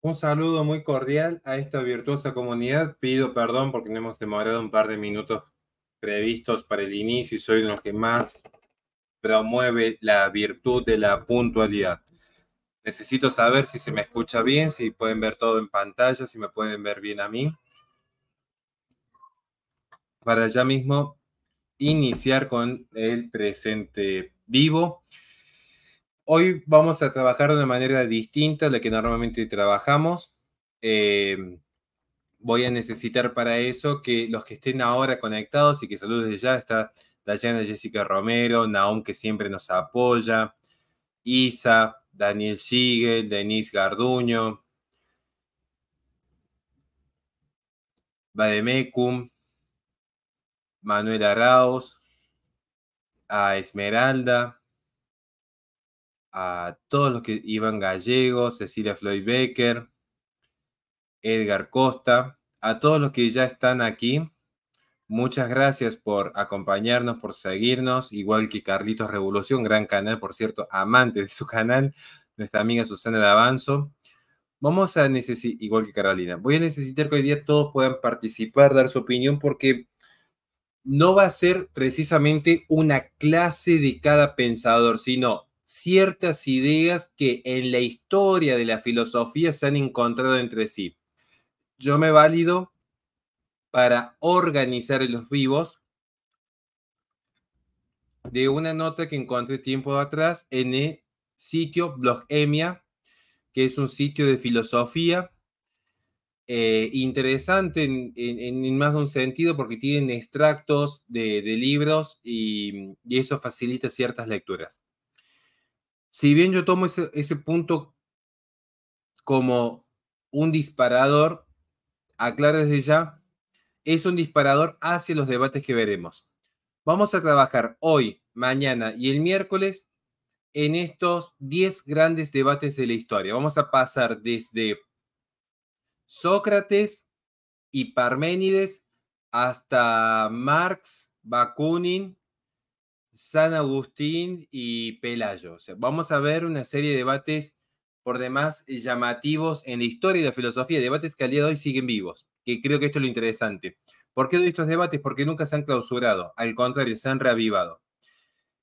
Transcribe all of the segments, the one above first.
Un saludo muy cordial a esta virtuosa comunidad. Pido perdón porque no hemos demorado un par de minutos previstos para el inicio y soy los que más promueve la virtud de la puntualidad. Necesito saber si se me escucha bien, si pueden ver todo en pantalla, si me pueden ver bien a mí. Para ya mismo iniciar con el presente vivo. Hoy vamos a trabajar de una manera distinta a la que normalmente trabajamos. Eh, voy a necesitar para eso que los que estén ahora conectados y que saludos desde ya está Dayana Jessica Romero, Naum que siempre nos apoya, Isa, Daniel Siegel, Denise Garduño, Vademecum, Manuel Arauz, a Esmeralda, a todos los que iban Gallego, Cecilia Floyd Baker, Edgar Costa, a todos los que ya están aquí. Muchas gracias por acompañarnos, por seguirnos, igual que Carlitos Revolución, gran canal, por cierto, amante de su canal, nuestra amiga Susana de Avanzo. Vamos a necesitar, igual que Carolina, voy a necesitar que hoy día todos puedan participar, dar su opinión, porque no va a ser precisamente una clase de cada pensador, sino ciertas ideas que en la historia de la filosofía se han encontrado entre sí. Yo me valido para organizar los vivos de una nota que encontré tiempo atrás en el sitio Blogemia, que es un sitio de filosofía eh, interesante en, más de un sentido porque tienen extractos de, libros y eso facilita ciertas lecturas si bien yo tomo ese, punto como un disparador, aclaro desde ya, es un disparador hacia los debates que veremos. Vamos a trabajar hoy, mañana y el miércoles en estos 10 grandes debates de la historia. Vamos a pasar desde Sócrates y Parménides hasta Marx, Bakunin San Agustín y Pelayo. vamos a ver una serie de debates por demás llamativos en la historia y la filosofía, debates que al día de hoy siguen vivos, que creo que esto es lo interesante. ¿Por qué doy estos debates? Porque nunca se han clausurado, al contrario, se han reavivado.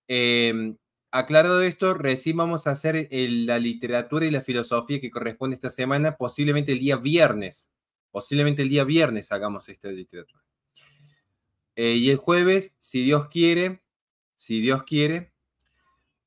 Em, aclarado esto, recién vamos a hacer la literatura y la filosofía que corresponde esta semana, posiblemente el día viernes. Posiblemente el día viernes hagamos esta literatura. Eh, y el jueves, si Dios quiere, si Dios quiere,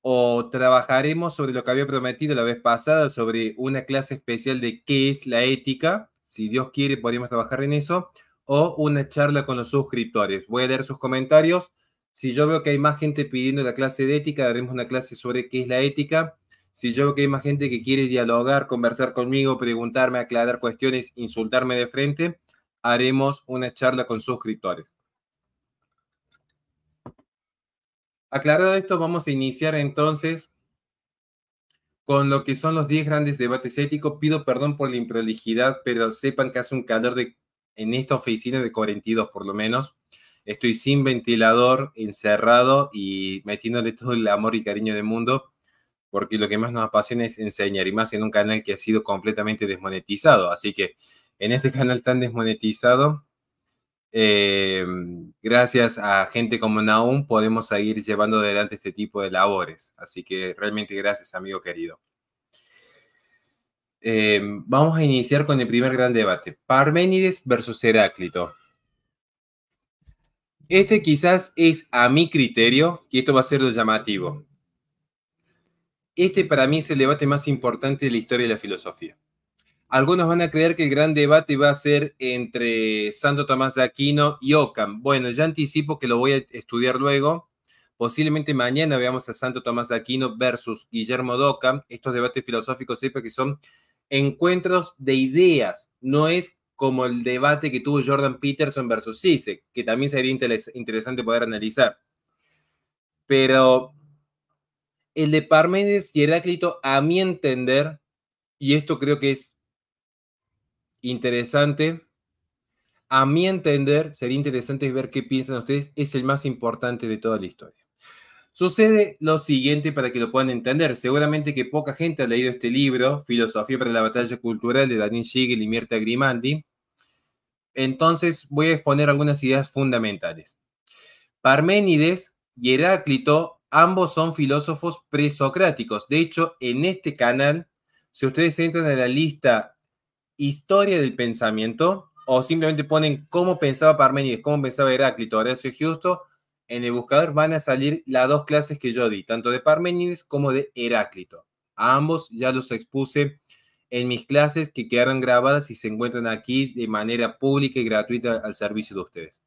o trabajaremos sobre lo que había prometido la vez pasada, sobre una clase especial de qué es la ética, si Dios quiere podríamos trabajar en eso, o una charla con los suscriptores. Voy a leer sus comentarios. Si yo veo que hay más gente pidiendo la clase de ética, daremos una clase sobre qué es la ética. Si yo veo que hay más gente que quiere dialogar, conversar conmigo, preguntarme, aclarar cuestiones, insultarme de frente, haremos una charla con suscriptores. Aclarado esto, vamos a iniciar entonces con lo que son los 10 grandes debates éticos. Pido perdón por la improlijidad, pero sepan que hace un calor de, en esta oficina de 42 por lo menos. Estoy sin ventilador, encerrado y metiéndole todo el amor y cariño del mundo, porque lo que más nos apasiona es enseñar y más en un canal que ha sido completamente desmonetizado. Así que en este canal tan desmonetizado, eh, gracias a gente como Naum podemos seguir llevando adelante este tipo de labores. Así que realmente gracias, amigo querido. Eh, vamos a iniciar con el primer gran debate, Parménides versus Heráclito. Este quizás es a mi criterio, y esto va a ser lo llamativo. Este para mí es el debate más importante de la historia de la filosofía. Algunos van a creer que el gran debate va a ser entre Santo Tomás de Aquino y Ockham. Bueno, ya anticipo que lo voy a estudiar luego. Posiblemente mañana veamos a Santo Tomás de Aquino versus Guillermo de Estos debates filosóficos siempre que son encuentros de ideas. No es como el debate que tuvo Jordan Peterson versus Sisek, que también sería interesante poder analizar. Pero el de Parménides y Heráclito, a mi entender, y esto creo que es interesante. A mi entender, sería interesante ver qué piensan ustedes, es el más importante de toda la historia. Sucede lo siguiente para que lo puedan entender. Seguramente que poca gente ha leído este libro, Filosofía para la Batalla Cultural, de Daniel Siegel y Mirta Grimaldi. Entonces voy a exponer algunas ideas fundamentales. Parménides y Heráclito, ambos son filósofos presocráticos. De hecho, en este canal, si ustedes entran a la lista historia del pensamiento o simplemente ponen cómo pensaba Parmenides, cómo pensaba Heráclito, Horacio y Justo, en el buscador van a salir las dos clases que yo di, tanto de Parmenides como de Heráclito. A ambos ya los expuse en mis clases que quedaron grabadas y se encuentran aquí de manera pública y gratuita al servicio de ustedes.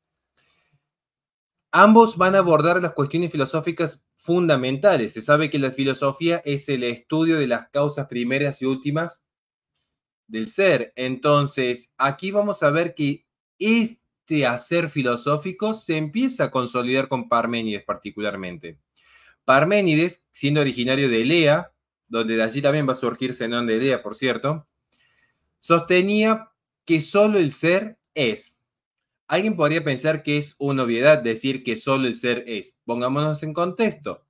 Ambos van a abordar las cuestiones filosóficas fundamentales. Se sabe que la filosofía es el estudio de las causas primeras y últimas del ser. Entonces, aquí vamos a ver que este hacer filosófico se empieza a consolidar con Parménides particularmente. Parménides, siendo originario de Elea, donde de allí también va a surgir Zenón de Elea, por cierto, sostenía que solo el ser es. Alguien podría pensar que es una obviedad decir que solo el ser es. Pongámonos en contexto.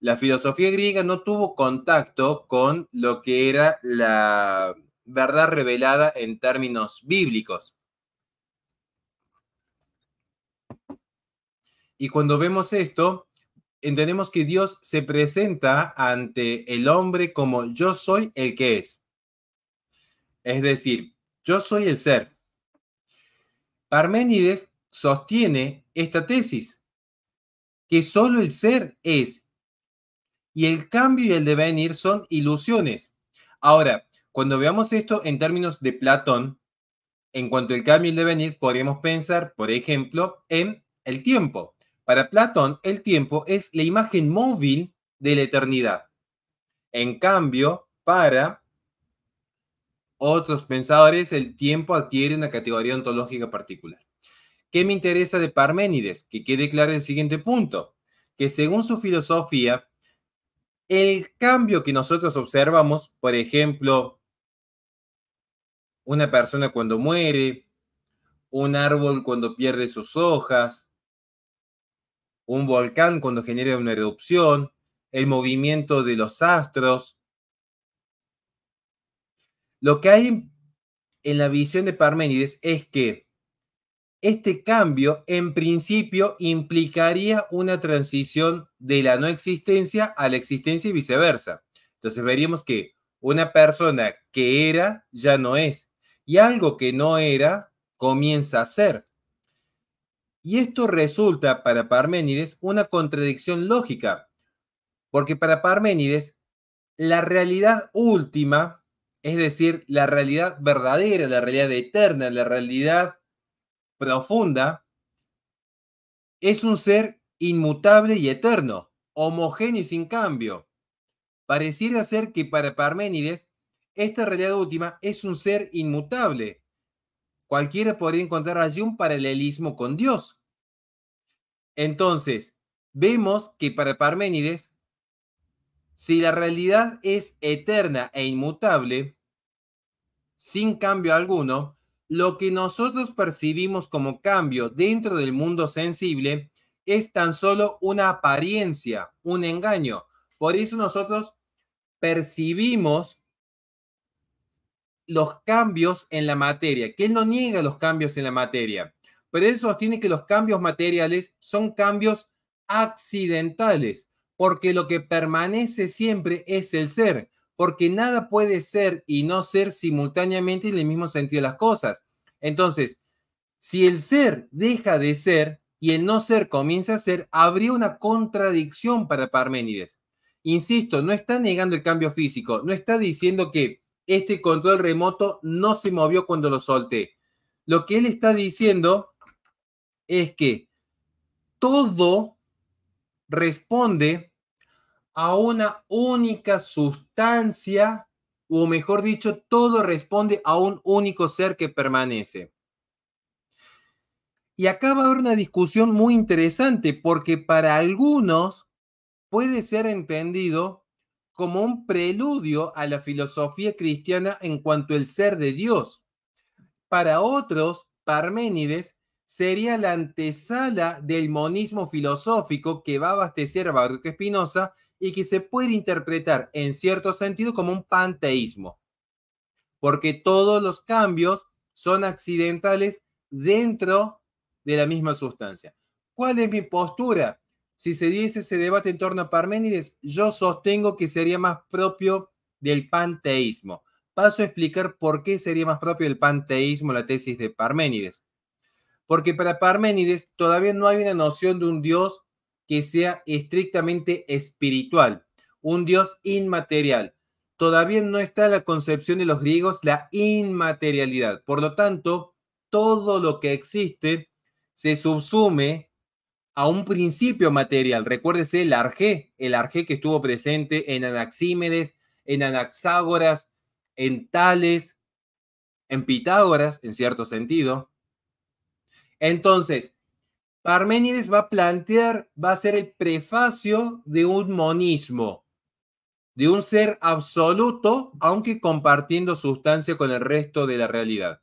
La filosofía griega no tuvo contacto con lo que era la, verdad revelada en términos bíblicos. Y cuando vemos esto, entendemos que Dios se presenta ante el hombre como yo soy el que es. Es decir, yo soy el ser. Parménides sostiene esta tesis, que solo el ser es, y el cambio y el devenir son ilusiones. Ahora, cuando veamos esto en términos de Platón, en cuanto al cambio y el devenir, podríamos pensar, por ejemplo, en el tiempo. Para Platón, el tiempo es la imagen móvil de la eternidad. En cambio, para otros pensadores, el tiempo adquiere una categoría ontológica particular. ¿Qué me interesa de Parménides? Que quede claro el siguiente punto, que según su filosofía, el cambio que nosotros observamos, por ejemplo, una persona cuando muere, un árbol cuando pierde sus hojas, un volcán cuando genera una erupción, el movimiento de los astros. Lo que hay en la visión de Parménides es que este cambio en principio implicaría una transición de la no existencia a la existencia y viceversa. Entonces veríamos que una persona que era ya no es, y algo que no era comienza a ser. Y esto resulta para Parménides una contradicción lógica, porque para Parménides la realidad última, es decir, la realidad verdadera, la realidad eterna, la realidad profunda, es un ser inmutable y eterno, homogéneo y sin cambio. Pareciera ser que para Parménides esta realidad última es un ser inmutable. Cualquiera podría encontrar allí un paralelismo con Dios. Entonces, vemos que para Parménides, si la realidad es eterna e inmutable, sin cambio alguno, lo que nosotros percibimos como cambio dentro del mundo sensible es tan solo una apariencia, un engaño. Por eso nosotros percibimos los cambios en la materia, que él no niega los cambios en la materia, pero él sostiene que los cambios materiales son cambios accidentales, porque lo que permanece siempre es el ser, porque nada puede ser y no ser simultáneamente en el mismo sentido de las cosas. Entonces, si el ser deja de ser y el no ser comienza a ser, habría una contradicción para Parménides. Insisto, no está negando el cambio físico, no está diciendo que este control remoto no se movió cuando lo solté. Lo que él está diciendo es que todo responde a una única sustancia, o mejor dicho, todo responde a un único ser que permanece. Y acá va a haber una discusión muy interesante porque para algunos puede ser entendido como un preludio a la filosofía cristiana en cuanto al ser de Dios. Para otros, Parménides sería la antesala del monismo filosófico que va a abastecer a Baruch Espinosa y que se puede interpretar en cierto sentido como un panteísmo, porque todos los cambios son accidentales dentro de la misma sustancia. ¿Cuál es mi postura? si se dice ese debate en torno a Parménides, yo sostengo que sería más propio del panteísmo. Paso a explicar por qué sería más propio del panteísmo la tesis de Parménides. Porque para Parménides todavía no hay una noción de un Dios que sea estrictamente espiritual, un Dios inmaterial. Todavía no está la concepción de los griegos la inmaterialidad. Por lo tanto, todo lo que existe se subsume a un principio material. Recuérdese el arjé, el arjé que estuvo presente en Anaxímedes, en Anaxágoras, en Tales, en Pitágoras, en cierto sentido. Entonces, Parménides va a plantear, va a ser el prefacio de un monismo, de un ser absoluto, aunque compartiendo sustancia con el resto de la realidad.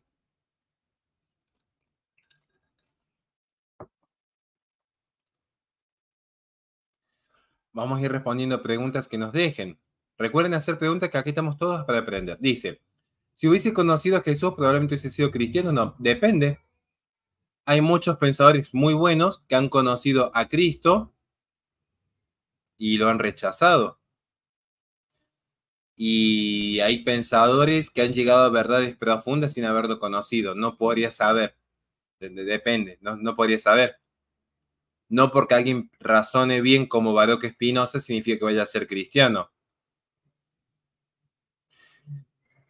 vamos a ir respondiendo preguntas que nos dejen. Recuerden hacer preguntas que aquí estamos todos para aprender. Dice, si hubiese conocido a Jesús, probablemente hubiese sido cristiano. No, depende. Hay muchos pensadores muy buenos que han conocido a Cristo y lo han rechazado. Y hay pensadores que han llegado a verdades profundas sin haberlo conocido. No podría saber. Depende, no, no podría saber no porque alguien razone bien como Baroque Spinoza significa que vaya a ser cristiano.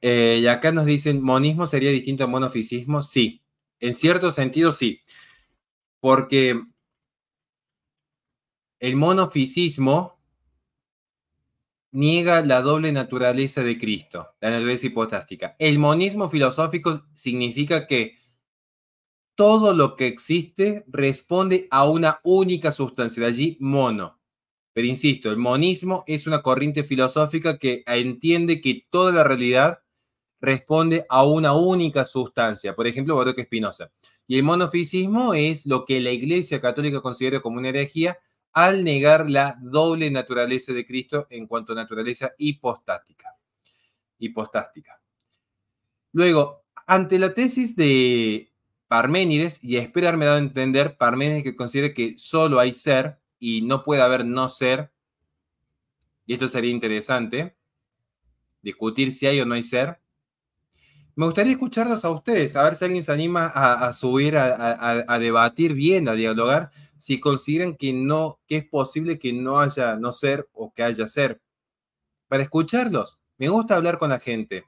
Eh, y acá nos dicen, ¿monismo sería distinto al monofisismo? Sí, en cierto sentido sí, porque el monofisismo niega la doble naturaleza de Cristo, la naturaleza hipotástica. El monismo filosófico significa que todo lo que existe responde a una única sustancia, de allí mono. Pero insisto, el monismo es una corriente filosófica que entiende que toda la realidad responde a una única sustancia, por ejemplo, Baroque Spinoza. Y el monofisismo es lo que la Iglesia Católica considera como una herejía al negar la doble naturaleza de Cristo en cuanto a naturaleza hipostática. Hipostática. Luego, ante la tesis de Parménides y esperarme me da a entender Parménides que considera que solo hay ser y no puede haber no ser. Y esto sería interesante, discutir si hay o no hay ser. Me gustaría escucharlos a ustedes, a ver si alguien se anima a, subir, a, debatir bien, a dialogar, si consideran que no, que es posible que no haya no ser o que haya ser. Para escucharlos, me gusta hablar con la gente.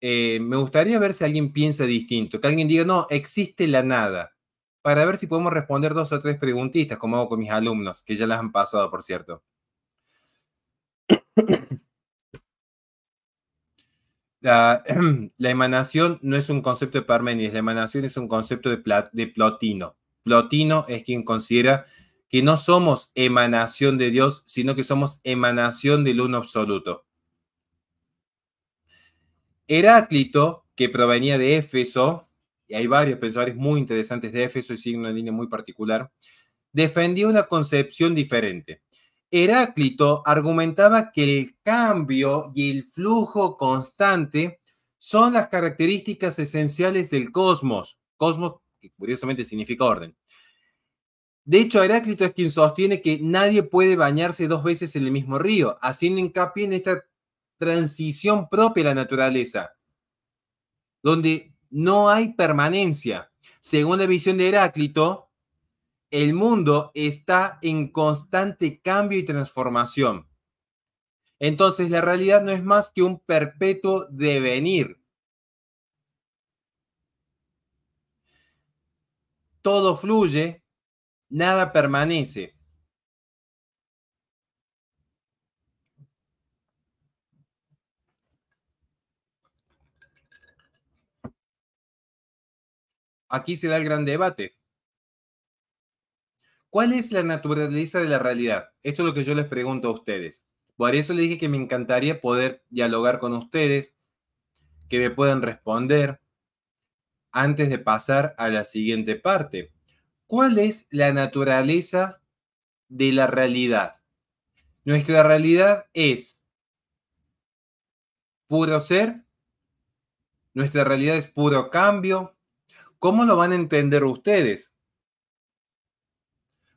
Eh, me gustaría ver si alguien piensa distinto, que alguien diga, no, existe la nada, para ver si podemos responder dos o tres preguntitas, como hago con mis alumnos, que ya las han pasado, por cierto. La, emanación no es un concepto de Parménides, la emanación es un concepto de, de Plotino. Plotino es quien considera que no somos emanación de Dios, sino que somos emanación del uno absoluto. Heráclito, que provenía de Éfeso, y hay varios pensadores muy interesantes de Éfeso y siguen una línea muy particular, defendía una concepción diferente. Heráclito argumentaba que el cambio y el flujo constante son las características esenciales del cosmos, cosmos que curiosamente significa orden. De hecho, Heráclito es quien sostiene que nadie puede bañarse dos veces en el mismo río, haciendo hincapié en esta transición propia a la naturaleza, donde no hay permanencia. Según la visión de Heráclito, el mundo está en constante cambio y transformación. Entonces la realidad no es más que un perpetuo devenir. Todo fluye, nada permanece. Aquí se da el gran debate. ¿Cuál es la naturaleza de la realidad? Esto es lo que yo les pregunto a ustedes. Por eso les dije que me encantaría poder dialogar con ustedes, que me puedan responder antes de pasar a la siguiente parte. ¿Cuál es la naturaleza de la realidad? Nuestra realidad es puro ser, nuestra realidad es puro cambio, ¿Cómo lo van a entender ustedes?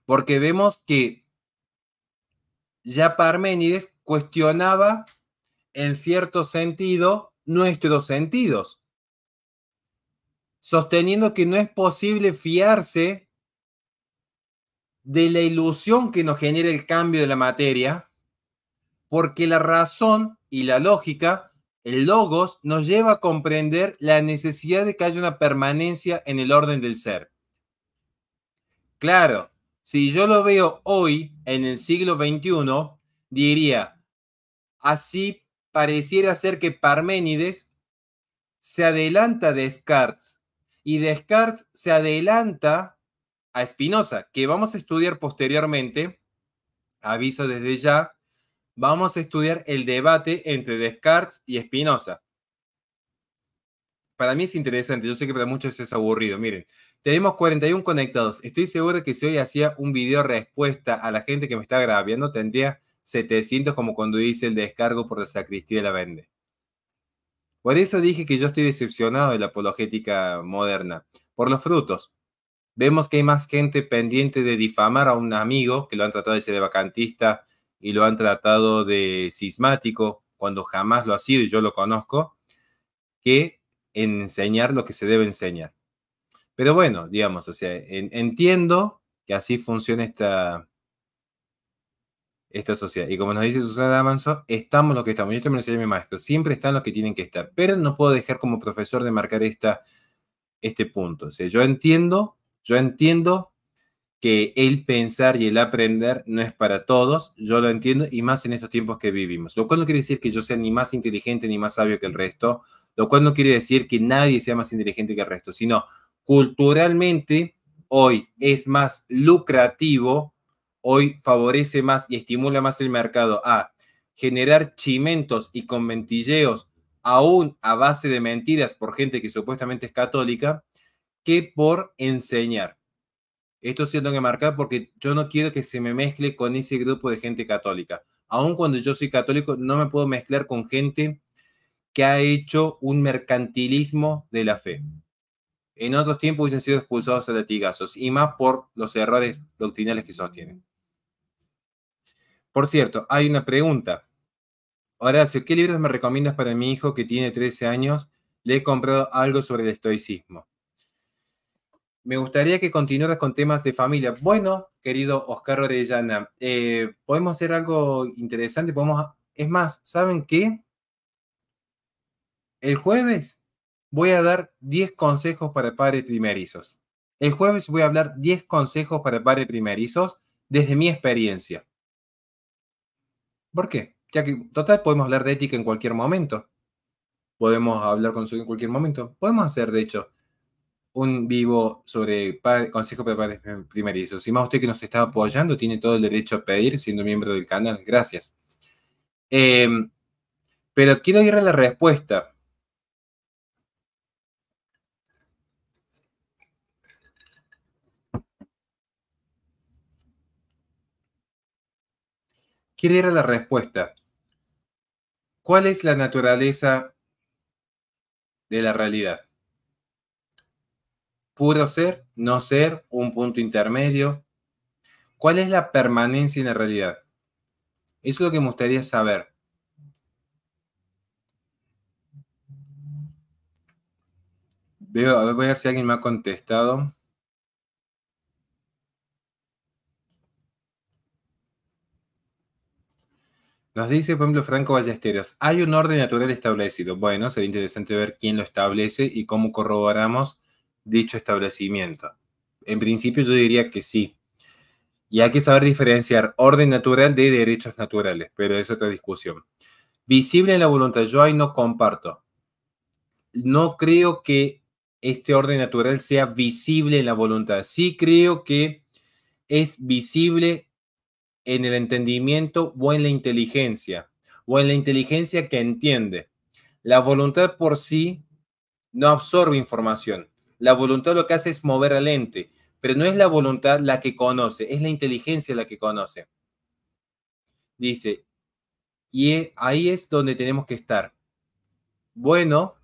Porque vemos que ya Parménides cuestionaba en cierto sentido nuestros sentidos, sosteniendo que no es posible fiarse de la ilusión que nos genera el cambio de la materia, porque la razón y la lógica el logos nos lleva a comprender la necesidad de que haya una permanencia en el orden del ser. Claro, si yo lo veo hoy, en el siglo XXI, diría, así pareciera ser que Parménides se adelanta a Descartes y Descartes se adelanta a Spinoza, que vamos a estudiar posteriormente, aviso desde ya, vamos a estudiar el debate entre Descartes y Spinoza. Para mí es interesante, yo sé que para muchos es aburrido. Miren, tenemos 41 conectados. Estoy seguro que si hoy hacía un video respuesta a la gente que me está grabando tendría 700 como cuando hice el descargo por la sacristía de la Vende. Por eso dije que yo estoy decepcionado de la apologética moderna. Por los frutos. Vemos que hay más gente pendiente de difamar a un amigo que lo han tratado de ser de vacantista, y lo han tratado de cismático cuando jamás lo ha sido y yo lo conozco, que enseñar lo que se debe enseñar. Pero bueno, digamos, o sea, entiendo que así funciona esta, esta sociedad. Y como nos dice Susana Damanso, estamos los que estamos. Yo esto me lo enseñó mi maestro. Siempre están los que tienen que estar. Pero no puedo dejar como profesor de marcar esta, este punto. O sea, yo entiendo, yo entiendo que el pensar y el aprender no es para todos, yo lo entiendo, y más en estos tiempos que vivimos. Lo cual no quiere decir que yo sea ni más inteligente ni más sabio que el resto, lo cual no quiere decir que nadie sea más inteligente que el resto, sino culturalmente hoy es más lucrativo, hoy favorece más y estimula más el mercado a generar chimentos y conventilleos aún a base de mentiras por gente que supuestamente es católica, que por enseñar. Esto sí que marcar porque yo no quiero que se me mezcle con ese grupo de gente católica. Aún cuando yo soy católico, no me puedo mezclar con gente que ha hecho un mercantilismo de la fe. En otros tiempos hubiesen sido expulsados a latigazos, y más por los errores doctrinales que sostienen. Por cierto, hay una pregunta. Horacio, ¿qué libros me recomiendas para mi hijo que tiene 13 años? Le he comprado algo sobre el estoicismo me gustaría que continuaras con temas de familia. Bueno, querido Oscar Orellana, eh, podemos hacer algo interesante, podemos... Es más, ¿saben qué? El jueves voy a dar 10 consejos para padres primerizos. El jueves voy a hablar 10 consejos para padres primerizos desde mi experiencia. ¿Por qué? Ya que, total, podemos hablar de ética en cualquier momento. Podemos hablar con su en cualquier momento. Podemos hacer, de hecho un vivo sobre consejo para padres primerizos. Y más usted que nos está apoyando, tiene todo el derecho a pedir siendo miembro del canal. Gracias. Em, pero quiero ir a la respuesta. Quiero ir a la respuesta. ¿Cuál es la naturaleza de la realidad? puro ser, no ser, un punto intermedio. ¿Cuál es la permanencia en la realidad? Eso es lo que me gustaría saber. Veo, a ver, voy a ver si alguien me ha contestado. Nos dice, por ejemplo, Franco Ballesteros, hay un orden natural establecido. Bueno, sería interesante ver quién lo establece y cómo corroboramos dicho establecimiento? En principio yo diría que sí. Y hay que saber diferenciar orden natural de derechos naturales, pero es otra discusión. Visible en la voluntad, yo ahí no comparto. No creo que este orden natural sea visible en la voluntad. Sí creo que es visible en el entendimiento o en la inteligencia, o en la inteligencia que entiende. La voluntad por sí no absorbe información. La voluntad lo que hace es mover al ente, pero no es la voluntad la que conoce, es la inteligencia la que conoce. Dice, y ahí es donde tenemos que estar. Bueno,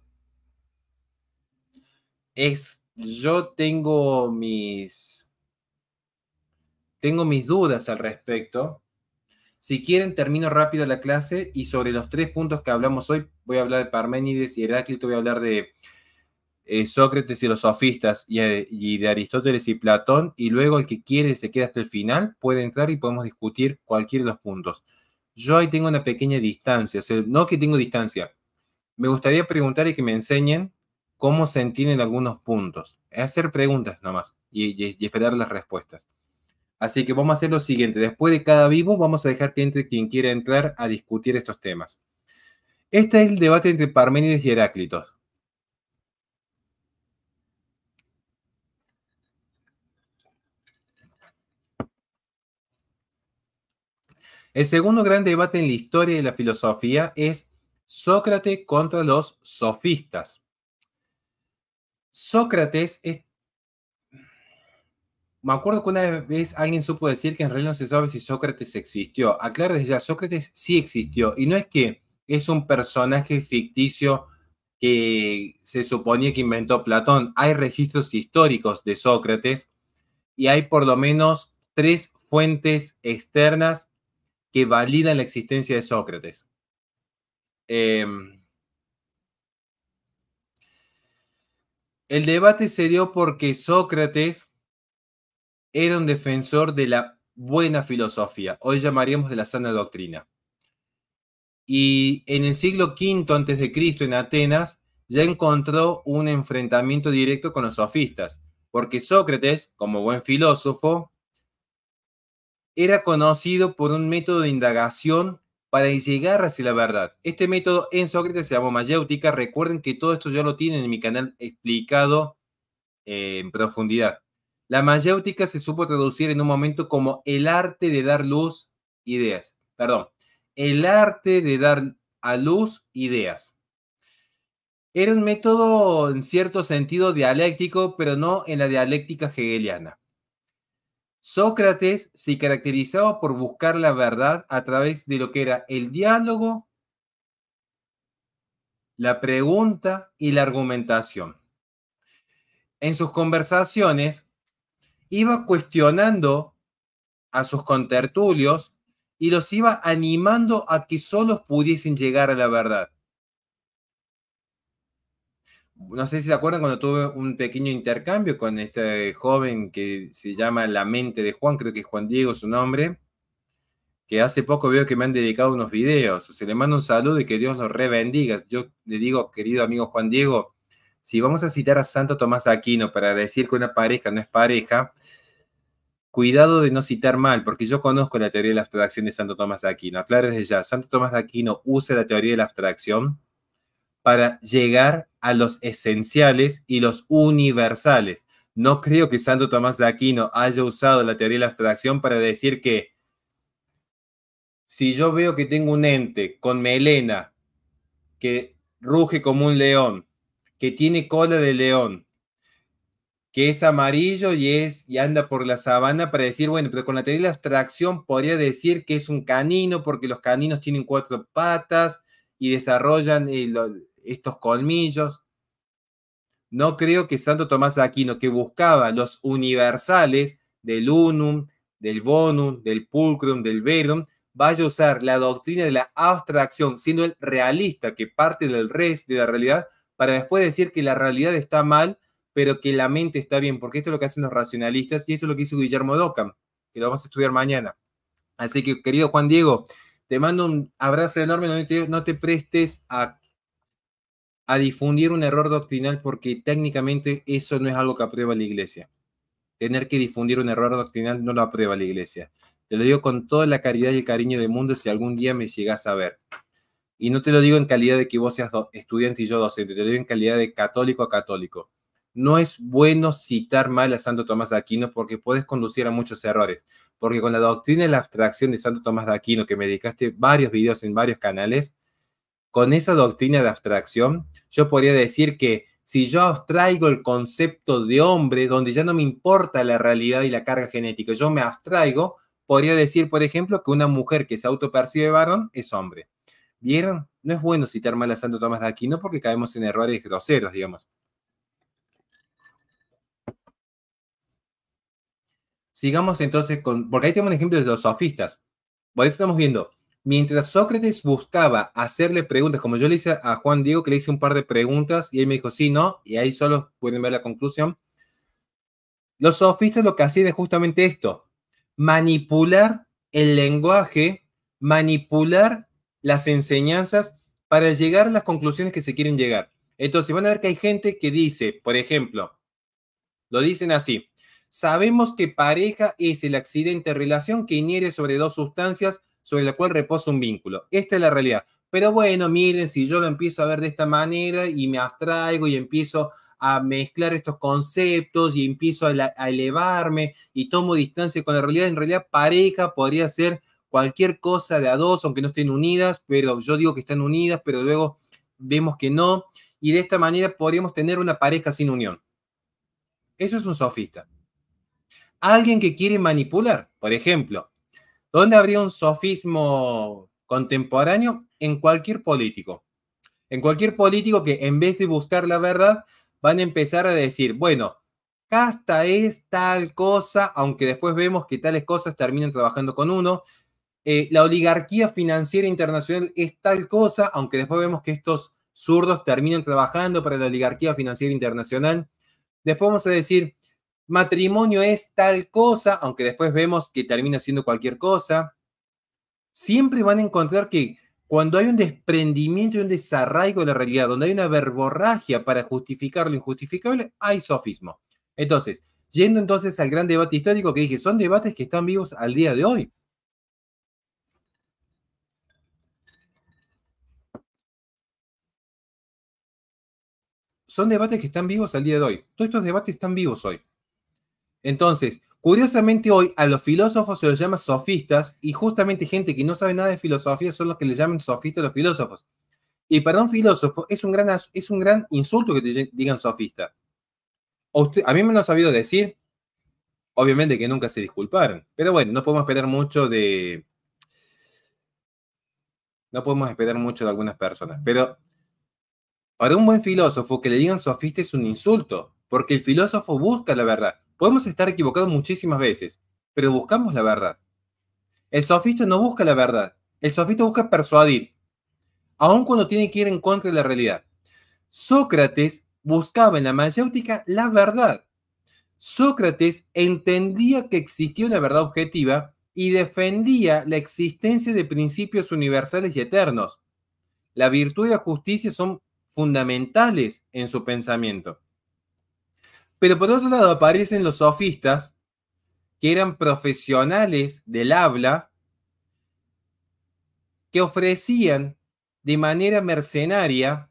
es, yo tengo mis, tengo mis dudas al respecto. Si quieren, termino rápido la clase y sobre los tres puntos que hablamos hoy, voy a hablar de Parménides y Heráclito, voy a hablar de eh, Sócrates y los sofistas eh, y, de Aristóteles y Platón, y luego el que quiere se queda hasta el final, puede entrar y podemos discutir cualquier de los puntos. Yo ahí tengo una pequeña distancia, no que tengo distancia. Me gustaría preguntar y que me enseñen cómo se entienden algunos puntos. Es hacer preguntas nomás y, esperar las respuestas. Así que vamos a hacer lo siguiente. Después de cada vivo, vamos a dejar que entre quien quiera entrar a discutir estos temas. Este es el debate entre Parménides y Heráclitos. El segundo gran debate en la historia de la filosofía es Sócrates contra los sofistas. Sócrates es... Me acuerdo que una vez alguien supo decir que en realidad no se sabe si Sócrates existió. Aclaro desde ya, Sócrates sí existió. Y no es que es un personaje ficticio que se suponía que inventó Platón. Hay registros históricos de Sócrates y hay por lo menos tres fuentes externas que validan la existencia de Sócrates. Em, el debate se dio porque Sócrates era un defensor de la buena filosofía, hoy llamaríamos de la sana doctrina. Y en el siglo V antes de Cristo en Atenas ya encontró un enfrentamiento directo con los sofistas, porque Sócrates, como buen filósofo, era conocido por un método de indagación para llegar hacia la verdad. Este método en Sócrates se llamó mayéutica. Recuerden que todo esto ya lo tienen en mi canal explicado en profundidad. La mayéutica se supo traducir en un momento como el arte de dar luz ideas. Perdón, el arte de dar a luz ideas. Era un método en cierto sentido dialéctico, pero no en la dialéctica hegeliana. Sócrates se caracterizaba por buscar la verdad a través de lo que era el diálogo, la pregunta y la argumentación. En sus conversaciones iba cuestionando a sus contertulios y los iba animando a que solos pudiesen llegar a la verdad no sé si se acuerdan cuando tuve un pequeño intercambio con este joven que se llama La Mente de Juan, creo que es Juan Diego su nombre, que hace poco veo que me han dedicado unos videos. se le manda un saludo y que Dios los rebendiga. Yo le digo, querido amigo Juan Diego, si vamos a citar a Santo Tomás Aquino para decir que una pareja no es pareja, cuidado de no citar mal, porque yo conozco la teoría de la abstracción de Santo Tomás Aquino. Aclaro desde ya, Santo Tomás de Aquino usa la teoría de la abstracción para llegar a los esenciales y los universales. No creo que Santo Tomás de Aquino haya usado la teoría de la abstracción para decir que si yo veo que tengo un ente con melena que ruge como un león, que tiene cola de león, que es amarillo y, es, y anda por la sabana para decir, bueno, pero con la teoría de la abstracción podría decir que es un canino porque los caninos tienen cuatro patas y desarrollan eh, estos colmillos. No creo que Santo Tomás Aquino, que buscaba los universales del unum, del bonum, del pulcrum, del verum, vaya a usar la doctrina de la abstracción, siendo el realista que parte del res de la realidad, para después decir que la realidad está mal, pero que la mente está bien, porque esto es lo que hacen los racionalistas y esto es lo que hizo Guillermo Docam, que lo vamos a estudiar mañana. Así que, querido Juan Diego, te mando un abrazo enorme, no te, no te prestes a a difundir un error doctrinal porque técnicamente eso no es algo que aprueba la iglesia. Tener que difundir un error doctrinal no lo aprueba la iglesia. Te lo digo con toda la caridad y el cariño del mundo si algún día me llegas a ver. Y no te lo digo en calidad de que vos seas estudiante y yo docente, te lo digo en calidad de católico a católico. No es bueno citar mal a Santo Tomás de Aquino porque puedes conducir a muchos errores. Porque con la doctrina y la abstracción de Santo Tomás de Aquino, que me dedicaste varios videos en varios canales, con esa doctrina de abstracción, yo podría decir que si yo abstraigo el concepto de hombre, donde ya no me importa la realidad y la carga genética, yo me abstraigo, podría decir, por ejemplo, que una mujer que se autopercibe varón es hombre. ¿Vieron? No es bueno citar mal a Santo Tomás de Aquino porque caemos en errores groseros, digamos. Sigamos entonces con, porque ahí tenemos un ejemplo de los sofistas. Por eso estamos viendo Mientras Sócrates buscaba hacerle preguntas, como yo le hice a Juan Diego, que le hice un par de preguntas y él me dijo sí, no, y ahí solo pueden ver la conclusión. Los sofistas lo que hacían es justamente esto, manipular el lenguaje, manipular las enseñanzas para llegar a las conclusiones que se quieren llegar. Entonces van a ver que hay gente que dice, por ejemplo, lo dicen así, sabemos que pareja es el accidente de relación que inhiere sobre dos sustancias sobre la cual reposa un vínculo. Esta es la realidad. Pero bueno, miren, si yo lo empiezo a ver de esta manera y me abstraigo y empiezo a mezclar estos conceptos y empiezo a, elevarme y tomo distancia con la realidad, en realidad pareja podría ser cualquier cosa de a dos, aunque no estén unidas, pero yo digo que están unidas, pero luego vemos que no. Y de esta manera podríamos tener una pareja sin unión. Eso es un sofista. Alguien que quiere manipular, por ejemplo, ¿Dónde habría un sofismo contemporáneo? En cualquier político. En cualquier político que en vez de buscar la verdad, van a empezar a decir, bueno, casta es tal cosa, aunque después vemos que tales cosas terminan trabajando con uno. Eh, la oligarquía financiera internacional es tal cosa, aunque después vemos que estos zurdos terminan trabajando para la oligarquía financiera internacional. Después vamos a decir, matrimonio es tal cosa, aunque después vemos que termina siendo cualquier cosa. Siempre van a encontrar que cuando hay un desprendimiento y un desarraigo de la realidad, donde hay una verborragia para justificar lo injustificable, hay sofismo. Entonces, yendo entonces al gran debate histórico que dije, son debates que están vivos al día de hoy. Son debates que están vivos al día de hoy. Todos estos debates están vivos hoy. Entonces, curiosamente hoy a los filósofos se los llama sofistas y justamente gente que no sabe nada de filosofía son los que le llaman sofistas a los filósofos. Y para un filósofo es un gran, es un gran insulto que te digan sofista. a mí me lo han sabido decir, obviamente que nunca se disculparon, pero bueno, no podemos esperar mucho de... No podemos esperar mucho de algunas personas, pero para un buen filósofo que le digan sofista es un insulto, porque el filósofo busca la verdad. Podemos estar equivocados muchísimas veces, pero buscamos la verdad. El sofista no busca la verdad, el sofista busca persuadir, aun cuando tiene que ir en contra de la realidad. Sócrates buscaba en la mayéutica la verdad. Sócrates entendía que existía una verdad objetiva y defendía la existencia de principios universales y eternos. La virtud y la justicia son fundamentales en su pensamiento. Pero por otro lado aparecen los sofistas, que eran profesionales del habla, que ofrecían de manera mercenaria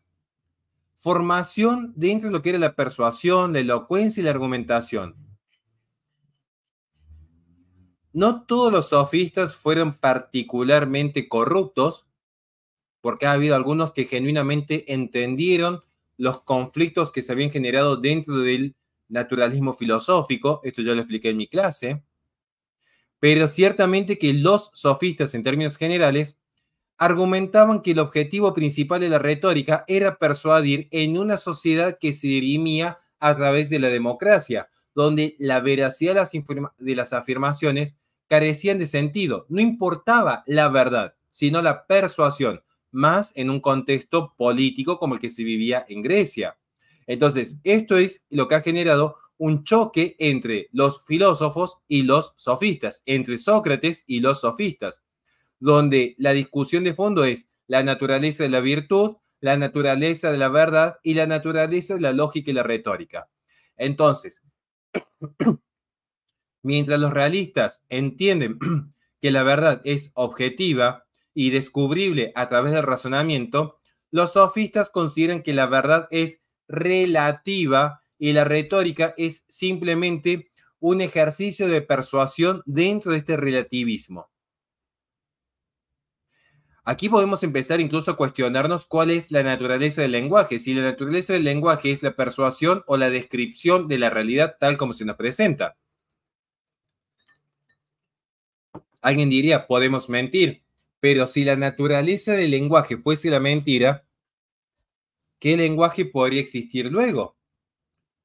formación dentro de lo que era la persuasión, la elocuencia y la argumentación. No todos los sofistas fueron particularmente corruptos, porque ha habido algunos que genuinamente entendieron los conflictos que se habían generado dentro del naturalismo filosófico, esto ya lo expliqué en mi clase, pero ciertamente que los sofistas en términos generales argumentaban que el objetivo principal de la retórica era persuadir en una sociedad que se dirimía a través de la democracia, donde la veracidad de las, de las afirmaciones carecían de sentido. No importaba la verdad, sino la persuasión, más en un contexto político como el que se vivía en Grecia. Entonces, esto es lo que ha generado un choque entre los filósofos y los sofistas, entre Sócrates y los sofistas, donde la discusión de fondo es la naturaleza de la virtud, la naturaleza de la verdad y la naturaleza de la lógica y la retórica. Entonces, mientras los realistas entienden que la verdad es objetiva y descubrible a través del razonamiento, los sofistas consideran que la verdad es relativa y la retórica es simplemente un ejercicio de persuasión dentro de este relativismo. Aquí podemos empezar incluso a cuestionarnos cuál es la naturaleza del lenguaje, si la naturaleza del lenguaje es la persuasión o la descripción de la realidad tal como se nos presenta. Alguien diría, podemos mentir, pero si la naturaleza del lenguaje fuese la mentira, ¿Qué lenguaje podría existir luego?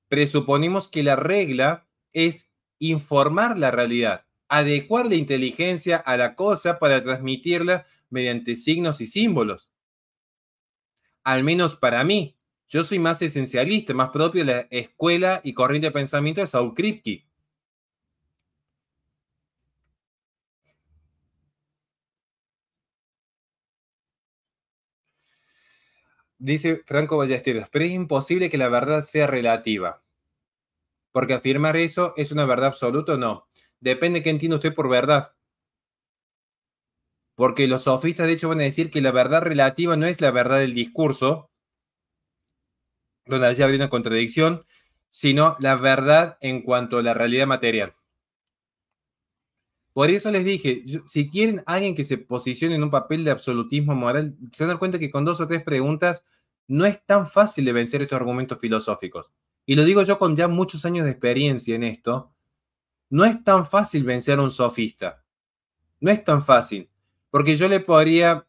Presuponemos que la regla es informar la realidad, adecuar la inteligencia a la cosa para transmitirla mediante signos y símbolos. Al menos para mí, yo soy más esencialista, más propio de la escuela y corriente de pensamiento de Saul Kripke. dice Franco Ballesteros, pero es imposible que la verdad sea relativa. Porque afirmar eso es una verdad absoluta o no. Depende de qué entiende usted por verdad. Porque los sofistas, de hecho, van a decir que la verdad relativa no es la verdad del discurso, donde allá habría una contradicción, sino la verdad en cuanto a la realidad material. Por eso les dije, si quieren alguien que se posicione en un papel de absolutismo moral, se dan cuenta que con dos o tres preguntas no es tan fácil de vencer estos argumentos filosóficos. Y lo digo yo con ya muchos años de experiencia en esto, no es tan fácil vencer a un sofista. No es tan fácil. Porque yo le podría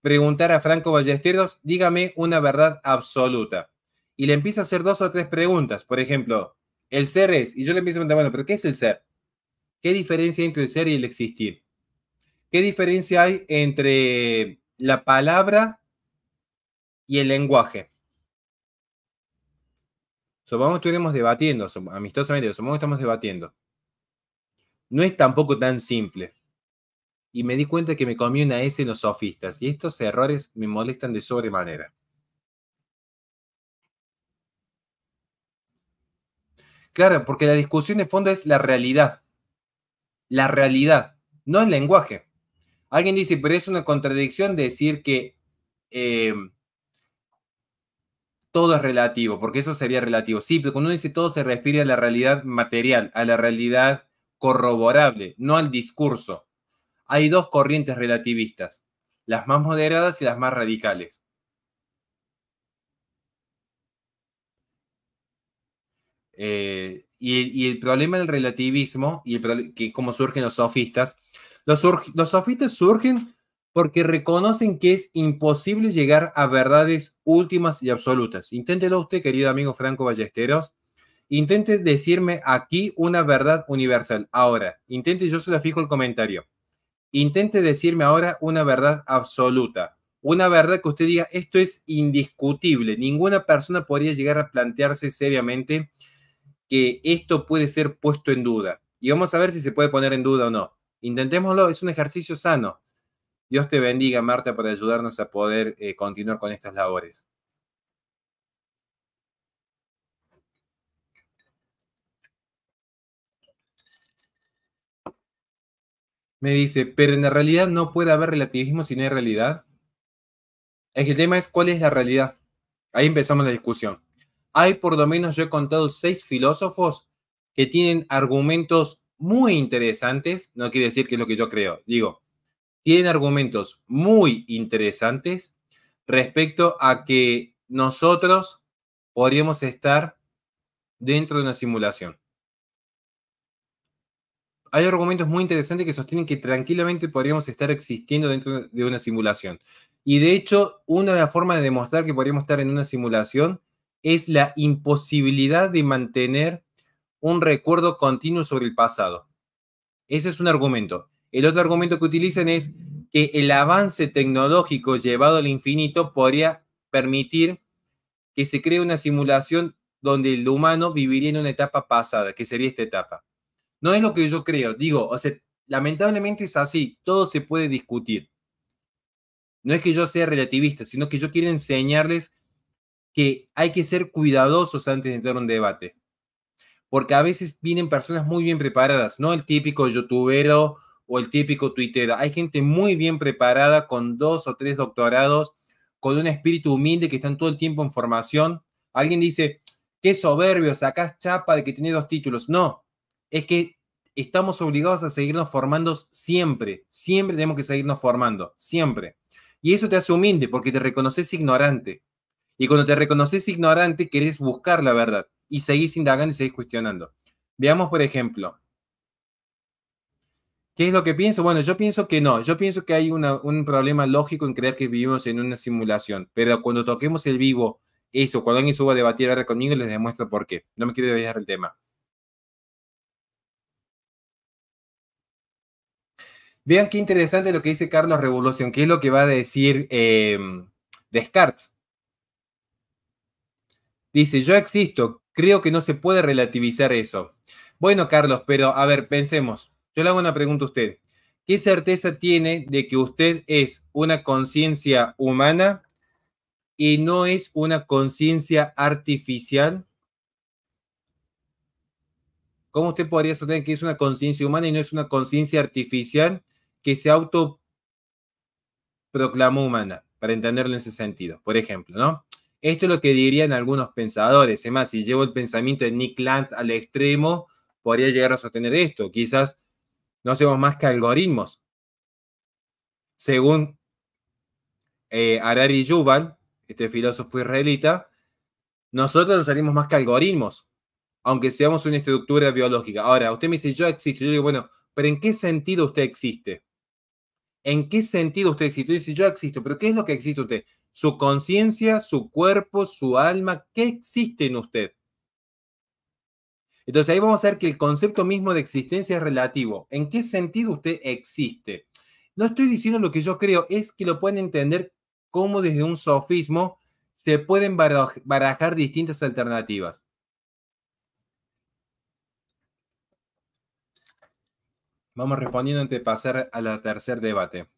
preguntar a Franco Ballesteros, dígame una verdad absoluta. Y le empiezo a hacer dos o tres preguntas. Por ejemplo, el ser es, y yo le empiezo a preguntar, bueno, ¿pero qué es el ser? ¿Qué diferencia hay entre el ser y el existir? ¿Qué diferencia hay entre la palabra y el lenguaje? Supongo que estuviéramos debatiendo, amistosamente, supongo que estamos debatiendo. No es tampoco tan simple. Y me di cuenta que me comí una S en los sofistas. Y estos errores me molestan de sobremanera. Claro, porque la discusión de fondo es la realidad la realidad, no el lenguaje. Alguien dice, pero es una contradicción decir que eh, todo es relativo, porque eso sería relativo. Sí, pero cuando uno dice todo se refiere a la realidad material, a la realidad corroborable, no al discurso. Hay dos corrientes relativistas, las más moderadas y las más radicales. Eh, y, el problema del relativismo y que cómo surgen los sofistas, los, los sofistas surgen porque reconocen que es imposible llegar a verdades últimas y absolutas. Inténtelo usted, querido amigo Franco Ballesteros. Intente decirme aquí una verdad universal. Ahora, intente, yo se la fijo el comentario. Intente decirme ahora una verdad absoluta. Una verdad que usted diga, esto es indiscutible. Ninguna persona podría llegar a plantearse seriamente que esto puede ser puesto en duda. Y vamos a ver si se puede poner en duda o no. Intentémoslo, es un ejercicio sano. Dios te bendiga, Marta, por ayudarnos a poder eh, continuar con estas labores. Me dice, pero en la realidad no puede haber relativismo si no hay realidad. Es que el tema es cuál es la realidad. Ahí empezamos la discusión hay por lo menos yo he contado seis filósofos que tienen argumentos muy interesantes, no quiere decir que es lo que yo creo, digo, tienen argumentos muy interesantes respecto a que nosotros podríamos estar dentro de una simulación. Hay argumentos muy interesantes que sostienen que tranquilamente podríamos estar existiendo dentro de una simulación. Y de hecho, una de las formas de demostrar que podríamos estar en una simulación es la imposibilidad de mantener un recuerdo continuo sobre el pasado. Ese es un argumento. El otro argumento que utilizan es que el avance tecnológico llevado al infinito podría permitir que se cree una simulación donde el humano viviría en una etapa pasada, que sería esta etapa. No es lo que yo creo, digo, o sea, lamentablemente es así, todo se puede discutir. No es que yo sea relativista, sino que yo quiero enseñarles que hay que ser cuidadosos antes de entrar a un debate. Porque a veces vienen personas muy bien preparadas, no el típico youtubero o el típico twittera, Hay gente muy bien preparada con dos o tres doctorados, con un espíritu humilde que están todo el tiempo en formación. Alguien dice, qué soberbio, sacás chapa de que tiene dos títulos. No, es que estamos obligados a seguirnos formando siempre. Siempre tenemos que seguirnos formando, siempre. Y eso te hace humilde porque te reconoces ignorante. Y cuando te reconoces ignorante, querés buscar la verdad y seguís indagando y seguís cuestionando. Veamos, por ejemplo, ¿qué es lo que pienso? Bueno, yo pienso que no. Yo pienso que hay un problema lógico en creer que vivimos en una simulación. Pero cuando toquemos el vivo, eso, cuando alguien suba a debatir ahora conmigo, les demuestro por qué. No me quiero dejar el tema. Vean qué interesante lo que dice Carlos Revolución, qué es lo que va a decir em, Descartes. Dice, yo existo, creo que no se puede relativizar eso. Bueno, Carlos, pero a ver, pensemos. Yo le hago una pregunta a usted. ¿Qué certeza tiene de que usted es una conciencia humana y no es una conciencia artificial? ¿Cómo usted podría sostener que es una conciencia humana y no es una conciencia artificial que se autoproclamó humana? Para entenderlo en ese sentido, por ejemplo, ¿no? Esto es lo que dirían algunos pensadores. Es más, si llevo el pensamiento de Nick Land al extremo, podría llegar a sostener esto. Quizás no seamos más que algoritmos. Según eh, Harari Yuval, este filósofo israelita, nosotros no salimos más que algoritmos, aunque seamos una estructura biológica. Ahora, usted me dice, yo existo. Yo digo, bueno, pero ¿en qué sentido usted existe? ¿En qué sentido usted existe? Usted dice, yo existo, pero ¿qué es lo que existe usted? su conciencia, su cuerpo, su alma, ¿qué existe en usted? Entonces ahí vamos a ver que el concepto mismo de existencia es relativo. ¿En qué sentido usted existe? No estoy diciendo lo que yo creo, es que lo pueden entender como desde un sofismo se pueden barajar distintas alternativas. Vamos respondiendo antes de pasar al tercer debate.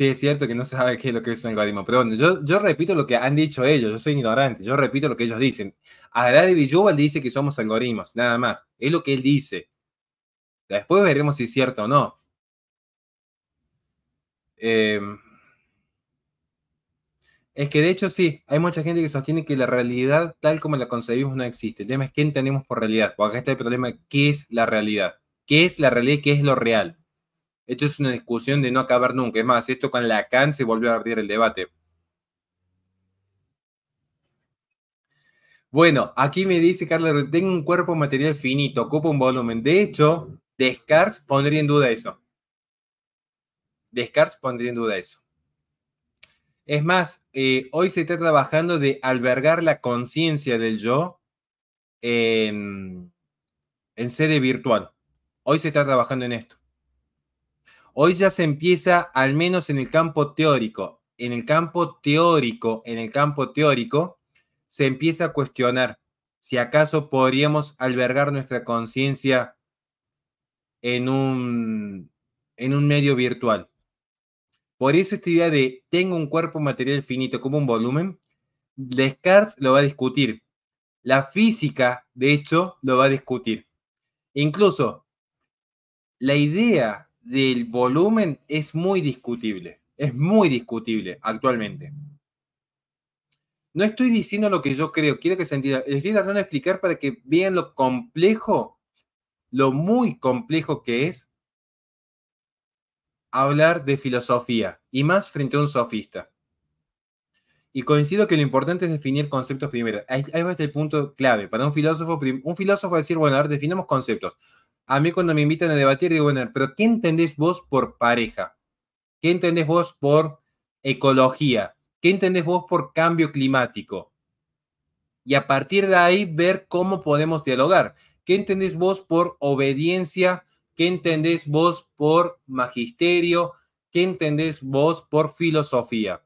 Sí, es cierto que no se sabe qué es lo que es un algoritmo, pero bueno, yo, repito lo que han dicho ellos, yo soy ignorante, yo repito lo que ellos dicen. Adela de dice que somos algoritmos, nada más, es lo que él dice. Después veremos si es cierto o no. Em, es que de hecho sí, hay mucha gente que sostiene que la realidad tal como la concebimos no existe. El tema es qué entendemos por realidad, porque acá está el problema, ¿qué es la realidad? ¿Qué es la realidad y qué es lo real? Esto es una discusión de no acabar nunca. Es más, esto con Lacan se volvió a abrir el debate. Bueno, aquí me dice Carla, tengo un cuerpo material finito, ocupa un volumen. De hecho, Descartes pondría en duda eso. Descartes pondría en duda eso. Es más, eh, hoy se está trabajando de albergar la conciencia del yo en sede virtual. Hoy se está trabajando en esto. Hoy ya se empieza, al menos en el campo teórico, en el campo teórico, en el campo teórico, se empieza a cuestionar si acaso podríamos albergar nuestra conciencia en un, en un medio virtual. Por eso esta idea de tengo un cuerpo material finito como un volumen, Descartes lo va a discutir. La física, de hecho, lo va a discutir. Incluso, la idea del volumen es muy discutible. Es muy discutible actualmente. No estoy diciendo lo que yo creo, quiero que se entienda. Estoy tratando de explicar para que vean lo complejo, lo muy complejo que es hablar de filosofía y más frente a un sofista. Y coincido que lo importante es definir conceptos primero. Ahí, va este el punto clave. Para un filósofo, un filósofo decir, bueno, a ver, definamos conceptos a mí cuando me invitan a debatir, digo, bueno, pero ¿qué entendés vos por pareja? ¿Qué entendés vos por ecología? ¿Qué entendés vos por cambio climático? Y a partir de ahí ver cómo podemos dialogar. ¿Qué entendés vos por obediencia? ¿Qué entendés vos por magisterio? ¿Qué entendés vos por filosofía?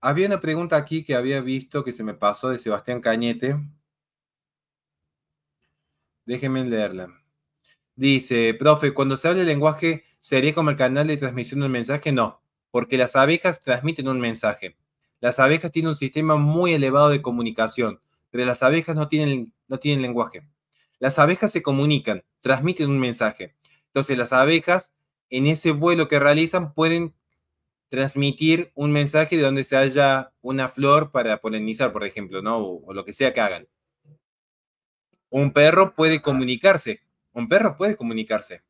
Había una pregunta aquí que había visto que se me pasó de Sebastián Cañete, Déjenme leerla. Dice, profe, cuando se habla el lenguaje, ¿sería como el canal de transmisión un mensaje? No, porque las abejas transmiten un mensaje. Las abejas tienen un sistema muy elevado de comunicación, pero las abejas no tienen, no tienen lenguaje. Las abejas se comunican, transmiten un mensaje. Entonces las abejas, en ese vuelo que realizan, pueden transmitir un mensaje de donde se haya una flor para polinizar, por ejemplo, ¿no? o lo que sea que hagan. Un perro puede comunicarse. Un perro puede comunicarse.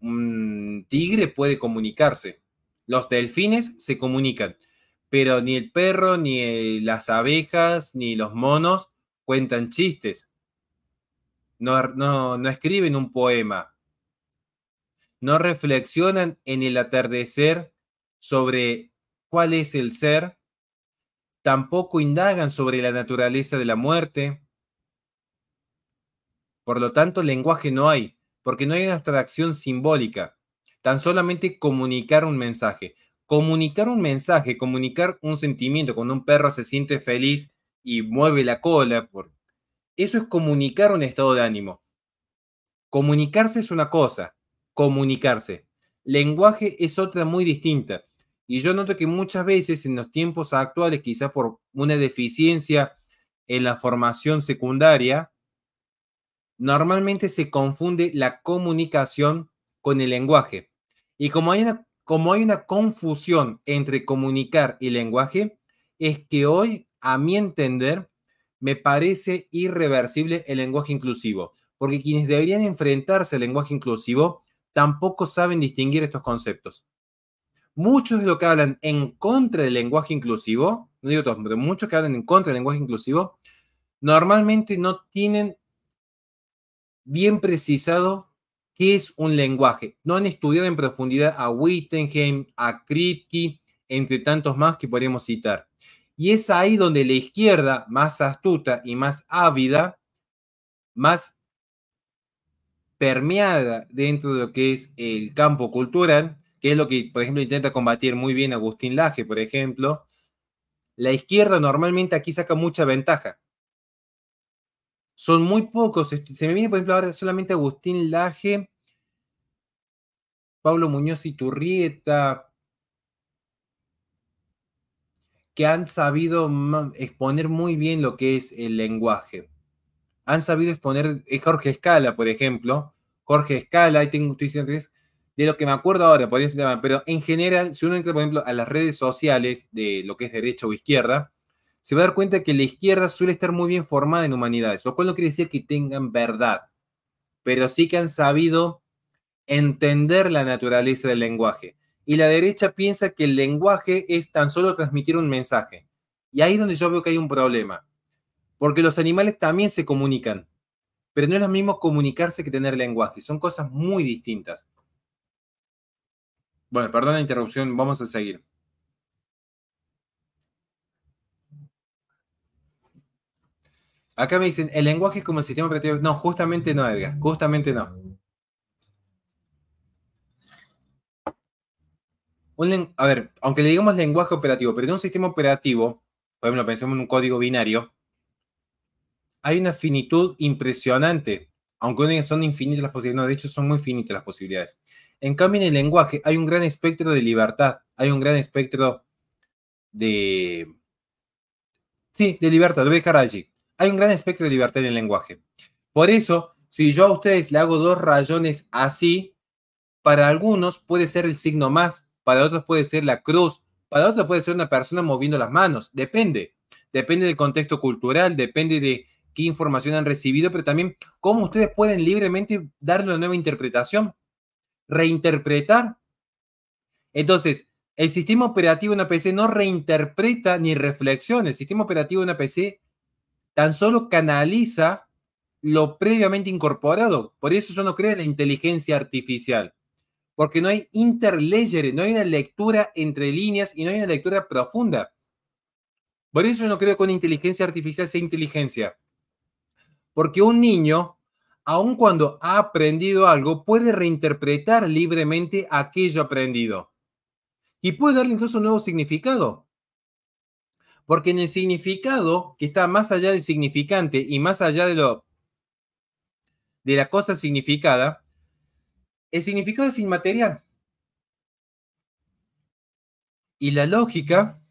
Un tigre puede comunicarse. Los delfines se comunican. Pero ni el perro, ni las abejas, ni los monos cuentan chistes. No, no escriben un poema. No reflexionan en el atardecer sobre cuál es el ser tampoco indagan sobre la naturaleza de la muerte, por lo tanto, lenguaje no hay, porque no hay una abstracción simbólica, tan solamente comunicar un mensaje. Comunicar un mensaje, comunicar un sentimiento, cuando un perro se siente feliz y mueve la cola, por... eso es comunicar un estado de ánimo. Comunicarse es una cosa, comunicarse. Lenguaje es otra muy distinta. Y yo noto que muchas veces en los tiempos actuales, quizás por una deficiencia en la formación secundaria, Normalmente se confunde la comunicación con el lenguaje. Y como hay una, como hay una confusión entre comunicar y lenguaje, es que hoy, a mi entender, me parece irreversible el lenguaje inclusivo, porque quienes deberían enfrentarse al lenguaje inclusivo tampoco saben distinguir estos conceptos. Muchos de los que hablan en contra del lenguaje inclusivo, no digo todos, pero muchos que hablan en contra del lenguaje inclusivo, normalmente no tienen bien precisado qué es un lenguaje. No han estudiado en profundidad a Wittenheim, a Kripke, entre tantos más que podríamos citar. Y es ahí donde la izquierda, más astuta y más ávida, más permeada dentro de lo que es el campo cultural, que es lo que, por ejemplo, intenta combatir muy bien Agustín Laje, por ejemplo, la izquierda normalmente aquí saca mucha ventaja. Son muy pocos. Se me viene, por ejemplo, ahora solamente Agustín Laje, Pablo Muñoz y Turrieta, que han sabido exponer muy bien lo que es el lenguaje. Han sabido exponer, Jorge Escala, por ejemplo, Jorge Escala, ahí tengo, estoy de lo que me acuerdo ahora, podría ser, pero en general, si uno entra, por ejemplo, a las redes sociales de lo que es derecha o izquierda, se va a dar cuenta que la izquierda suele estar muy bien formada en humanidades, lo cual no quiere decir que tengan verdad, pero sí que han sabido entender la naturaleza del lenguaje. Y la derecha piensa que el lenguaje es tan solo transmitir un mensaje. Y ahí es donde yo veo que hay un problema, porque los animales también se comunican, pero no es lo mismo comunicarse que tener lenguaje, son cosas muy distintas. Bueno, perdón la interrupción, vamos a seguir. Acá me dicen, el lenguaje es como el sistema operativo. No, justamente no, Edgar, justamente no. a ver, aunque le digamos lenguaje operativo, pero en un sistema operativo, por ejemplo, pensemos en un código binario, hay una finitud impresionante, aunque son infinitas las posibilidades, no, de hecho son muy finitas las posibilidades. En cambio, en el lenguaje hay un gran espectro de libertad, hay un gran espectro de... Sí, de libertad, lo voy a dejar allí. Hay un gran espectro de libertad en el lenguaje. Por eso, si yo a ustedes le hago dos rayones así, para algunos puede ser el signo más, para otros puede ser la cruz, para otros puede ser una persona moviendo las manos, depende. Depende del contexto cultural, depende de qué información han recibido, pero también cómo ustedes pueden libremente darle una nueva interpretación, reinterpretar. Entonces, el sistema operativo de una PC no reinterpreta ni reflexiona, el sistema operativo de una PC tan solo canaliza lo previamente incorporado. Por eso yo no creo en la inteligencia artificial, porque no hay interlayer, no hay una lectura entre líneas y no hay una lectura profunda. Por eso yo no creo que una inteligencia artificial sea inteligencia, porque un niño, aun cuando ha aprendido algo, puede reinterpretar libremente aquello aprendido y puede darle incluso un nuevo significado. Porque en el significado, que está más allá del significante y más allá de, lo, de la cosa significada, el significado es inmaterial. Y la lógica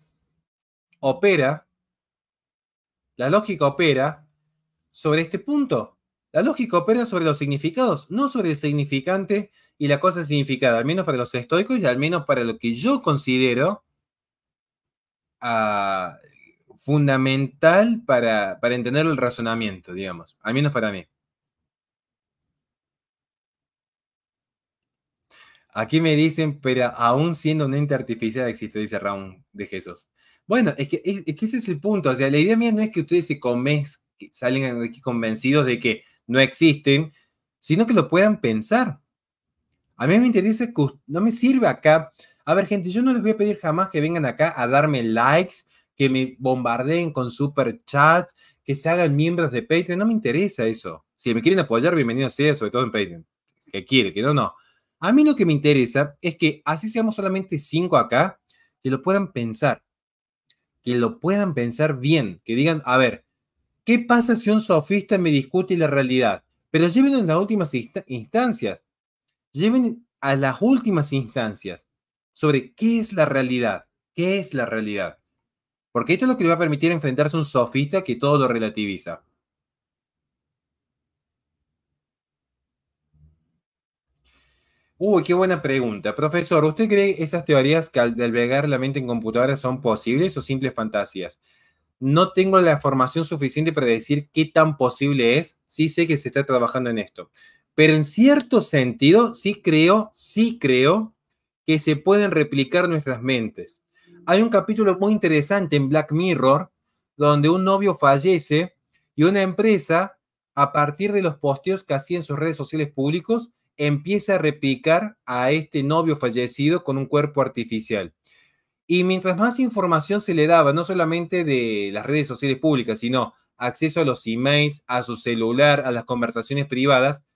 opera, la lógica opera sobre este punto. La lógica opera sobre los significados, no sobre el significante y la cosa significada, al menos para los estoicos y al menos para lo que yo considero Ah, fundamental para, para entender el razonamiento, digamos, al menos para mí. Aquí me dicen, pero aún siendo un ente artificial existe, dice Raúl de Jesús. Bueno, es que, es, ese es el punto. O sea, la idea mía no es que ustedes se convenz, que aquí convencidos de que no existen, sino que lo puedan pensar. A mí me interesa que no me sirve acá a ver, gente, yo no les voy a pedir jamás que vengan acá a darme likes, que me bombardeen con super chats, que se hagan miembros de Patreon. No me interesa eso. Si me quieren apoyar, bienvenido sea, sobre todo en Patreon. Que quiere, que no, no. A mí lo que me interesa es que así seamos solamente cinco acá, que lo puedan pensar. Que lo puedan pensar bien. Que digan, a ver, ¿qué pasa si un sofista me discute la realidad? Pero lleven en las últimas instancias. Lleven a las últimas instancias sobre qué es la realidad, qué es la realidad. Porque esto es lo que le va a permitir enfrentarse a un sofista que todo lo relativiza. Uy, qué buena pregunta. Profesor, ¿usted cree esas teorías que al albergar la mente en computadora son posibles o simples fantasías? No tengo la formación suficiente para decir qué tan posible es. Sí sé que se está trabajando en esto. Pero en cierto sentido, sí creo, sí creo que se pueden replicar nuestras mentes. Hay un capítulo muy interesante en Black Mirror donde un novio fallece y una empresa, a partir de los posteos que hacía en sus redes sociales públicos, empieza a replicar a este novio fallecido con un cuerpo artificial. Y mientras más información se le daba, no solamente de las redes sociales públicas, sino acceso a los emails, a su celular, a las conversaciones privadas,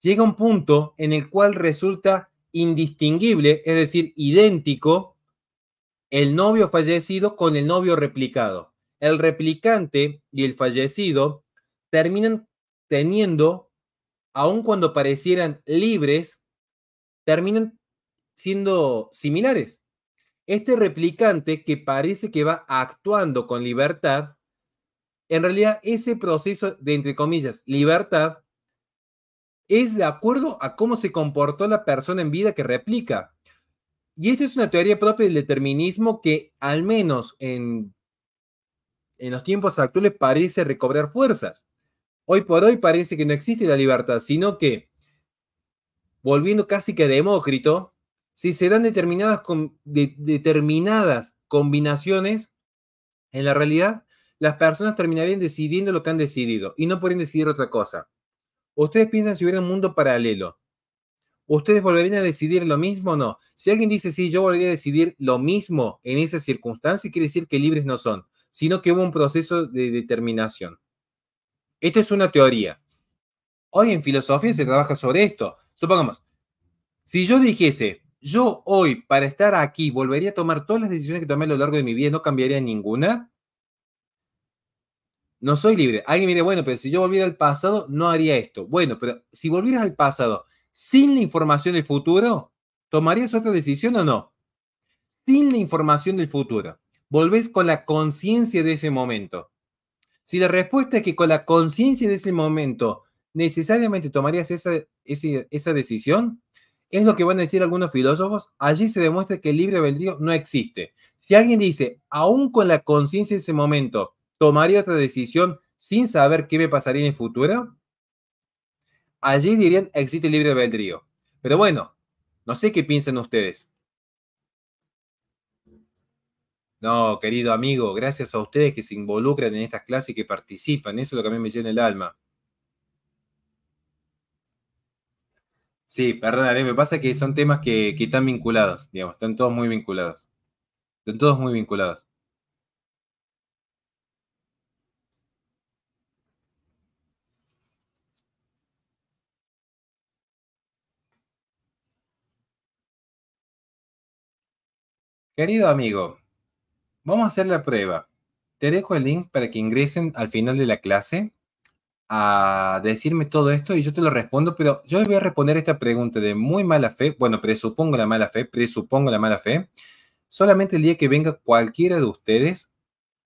llega un punto en el cual resulta indistinguible, es decir, idéntico, el novio fallecido con el novio replicado. El replicante y el fallecido terminan teniendo, aun cuando parecieran libres, terminan siendo similares. Este replicante que parece que va actuando con libertad, en realidad ese proceso de, entre comillas, libertad, es de acuerdo a cómo se comportó la persona en vida que replica. Y esta es una teoría propia del determinismo que, al menos en, en los tiempos actuales, parece recobrar fuerzas. Hoy por hoy parece que no existe la libertad, sino que, volviendo casi que a Demócrito, si se dan determinadas, determinadas combinaciones, en la realidad, las personas terminarían decidiendo lo que han decidido y no pueden decidir otra cosa. ¿Ustedes piensan si hubiera un mundo paralelo? ¿Ustedes volverían a decidir lo mismo o no? Si alguien dice, sí, yo volvería a decidir lo mismo en esa circunstancia, quiere decir que libres no son, sino que hubo un proceso de determinación. Esto es una teoría. Hoy en filosofía se trabaja sobre esto. Supongamos, si yo dijese, yo hoy para estar aquí volvería a tomar todas las decisiones que tomé a lo largo de mi vida no cambiaría ninguna, no soy libre. Alguien mire, bueno, pero si yo volviera al pasado, no haría esto. Bueno, pero si volvieras al pasado sin la información del futuro, ¿tomarías otra decisión o no? Sin la información del futuro. Volvés con la conciencia de ese momento. Si la respuesta es que con la conciencia de ese momento necesariamente tomarías esa, esa, decisión, es lo que van a decir algunos filósofos. Allí se demuestra que el libre albedrío no existe. Si alguien dice, aún con la conciencia de ese momento, ¿Tomaría otra decisión sin saber qué me pasaría en el futuro? Allí dirían existe libre albedrío. Pero bueno, no sé qué piensan ustedes. No, querido amigo, gracias a ustedes que se involucran en estas clases y que participan. Eso es lo que a mí me llena el alma. Sí, perdón, me pasa que son temas que, que están vinculados, digamos, están todos muy vinculados. Están todos muy vinculados. Querido amigo, vamos a hacer la prueba. Te dejo el link para que ingresen al final de la clase a decirme todo esto y yo te lo respondo, pero yo les voy a responder esta pregunta de muy mala fe, bueno, presupongo la mala fe, presupongo la mala fe, solamente el día que venga cualquiera de ustedes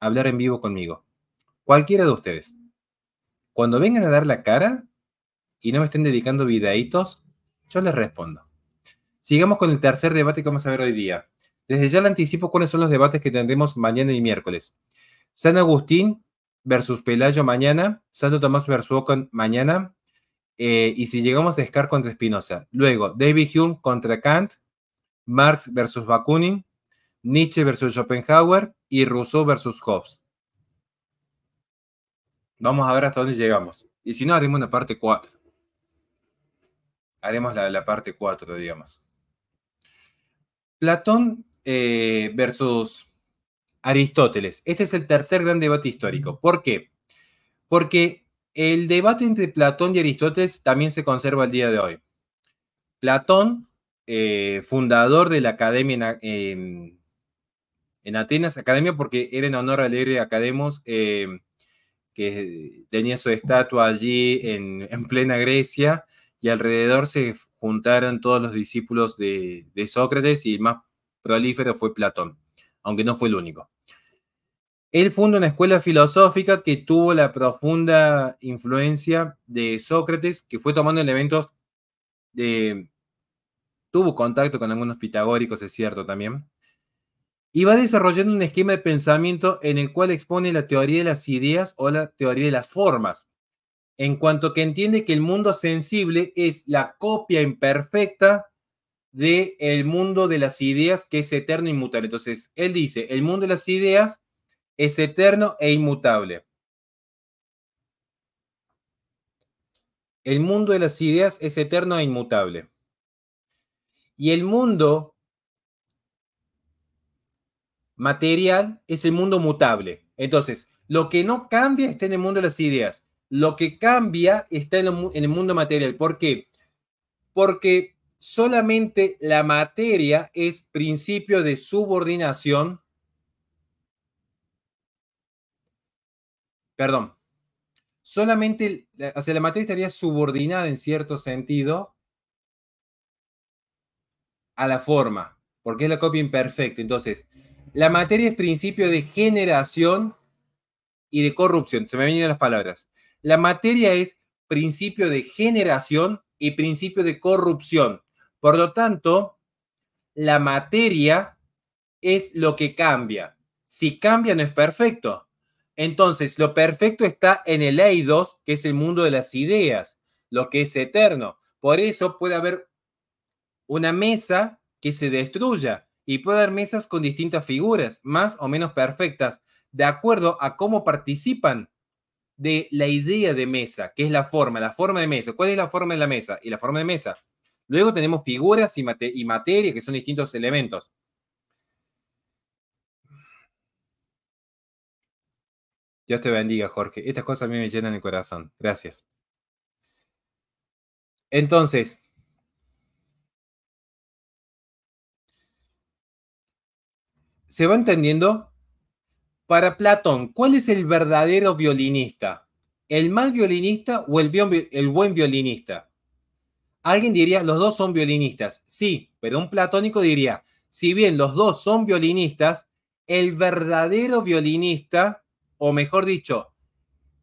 a hablar en vivo conmigo, cualquiera de ustedes. Cuando vengan a dar la cara y no me estén dedicando videitos, yo les respondo. Sigamos con el tercer debate que vamos a ver hoy día. Desde ya le anticipo cuáles son los debates que tendremos mañana y miércoles. San Agustín versus Pelayo mañana, Santo Tomás versus Ocon mañana, eh, y si llegamos a Descartes contra Spinoza. Luego, David Hume contra Kant, Marx versus Bakunin, Nietzsche versus Schopenhauer y Rousseau versus Hobbes. Vamos a ver hasta dónde llegamos. Y si no, haremos una parte 4. Haremos la, la parte 4, digamos. Platón eh, versus Aristóteles. Este es el tercer gran debate histórico. ¿Por qué? Porque el debate entre Platón y Aristóteles también se conserva al día de hoy. Platón, eh, fundador de la Academia en, Atenas, Academia porque era en honor alegre héroe Academos, eh, que tenía su estatua allí en, plena Grecia, y alrededor se juntaron todos los discípulos de, de Sócrates y más prolífero fue Platón, aunque no fue el único. Él funda una escuela filosófica que tuvo la profunda influencia de Sócrates, que fue tomando elementos de... tuvo contacto con algunos pitagóricos, es cierto también, y va desarrollando un esquema de pensamiento en el cual expone la teoría de las ideas o la teoría de las formas, en cuanto que entiende que el mundo sensible es la copia imperfecta del el mundo de las ideas que es eterno e inmutable. Entonces, él dice, el mundo de las ideas es eterno e inmutable. El mundo de las ideas es eterno e inmutable. Y el mundo material es el mundo mutable. Entonces, lo que no cambia está en el mundo de las ideas. Lo que cambia está en, el mundo material. ¿Por qué? Porque solamente la materia es principio de subordinación. Perdón. Solamente, o sea, la materia estaría subordinada en cierto sentido a la forma, porque es la copia imperfecta. Entonces, la materia es principio de generación y de corrupción. Se me vienen las palabras. La materia es principio de generación y principio de corrupción. Por lo tanto, la materia es lo que cambia. Si cambia no es perfecto. Entonces, lo perfecto está en el Eidos, que es el mundo de las ideas, lo que es eterno. Por eso puede haber una mesa que se destruya y puede haber mesas con distintas figuras, más o menos perfectas, de acuerdo a cómo participan de la idea de mesa, que es la forma, la forma de mesa. ¿Cuál es la forma de la mesa? Y la forma de mesa Luego tenemos figuras y, materia, que son distintos elementos. Dios te bendiga, Jorge. Estas cosas a mí me llenan el corazón. Gracias. Entonces, ¿se va entendiendo? Para Platón, ¿cuál es el verdadero violinista? ¿El mal violinista o el buen violinista? Alguien diría, los dos son violinistas. Sí, pero un platónico diría, si bien los dos son violinistas, el verdadero violinista, o mejor dicho,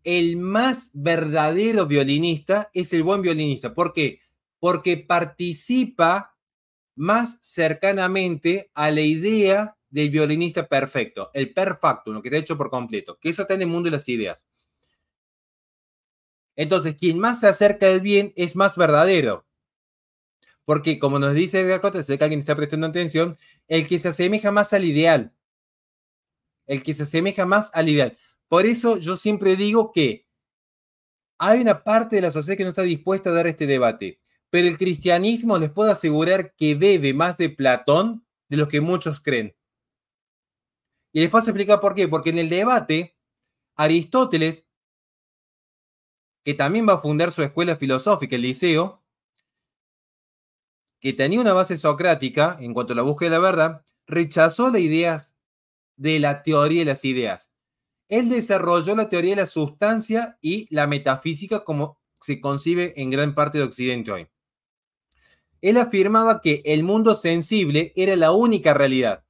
el más verdadero violinista es el buen violinista. ¿Por qué? Porque participa más cercanamente a la idea del violinista perfecto, el perfecto, lo que ha hecho por completo, que eso está en el mundo de las ideas. Entonces, quien más se acerca al bien es más verdadero. Porque, como nos dice Edgar sé que alguien está prestando atención, el que se asemeja más al ideal. El que se asemeja más al ideal. Por eso yo siempre digo que hay una parte de la sociedad que no está dispuesta a dar este debate. Pero el cristianismo les puedo asegurar que bebe más de Platón de los que muchos creen. Y les puedo explicar por qué. Porque en el debate, Aristóteles, que también va a fundar su escuela filosófica, el Liceo, que tenía una base socrática en cuanto a la búsqueda de la verdad, rechazó las ideas de la teoría de las ideas. Él desarrolló la teoría de la sustancia y la metafísica como se concibe en gran parte de Occidente hoy. Él afirmaba que el mundo sensible era la única realidad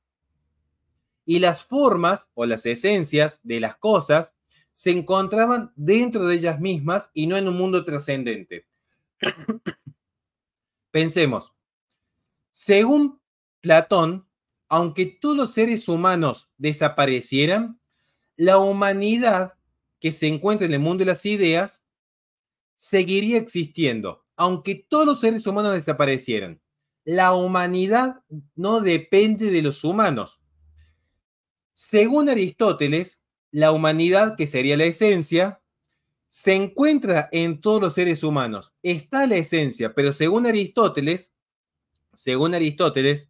y las formas o las esencias de las cosas se encontraban dentro de ellas mismas y no en un mundo trascendente. Pensemos, según Platón, aunque todos los seres humanos desaparecieran, la humanidad que se encuentra en el mundo de las ideas seguiría existiendo. Aunque todos los seres humanos desaparecieran, la humanidad no depende de los humanos. Según Aristóteles, la humanidad, que sería la esencia, se encuentra en todos los seres humanos. Está la esencia, pero según Aristóteles, según Aristóteles,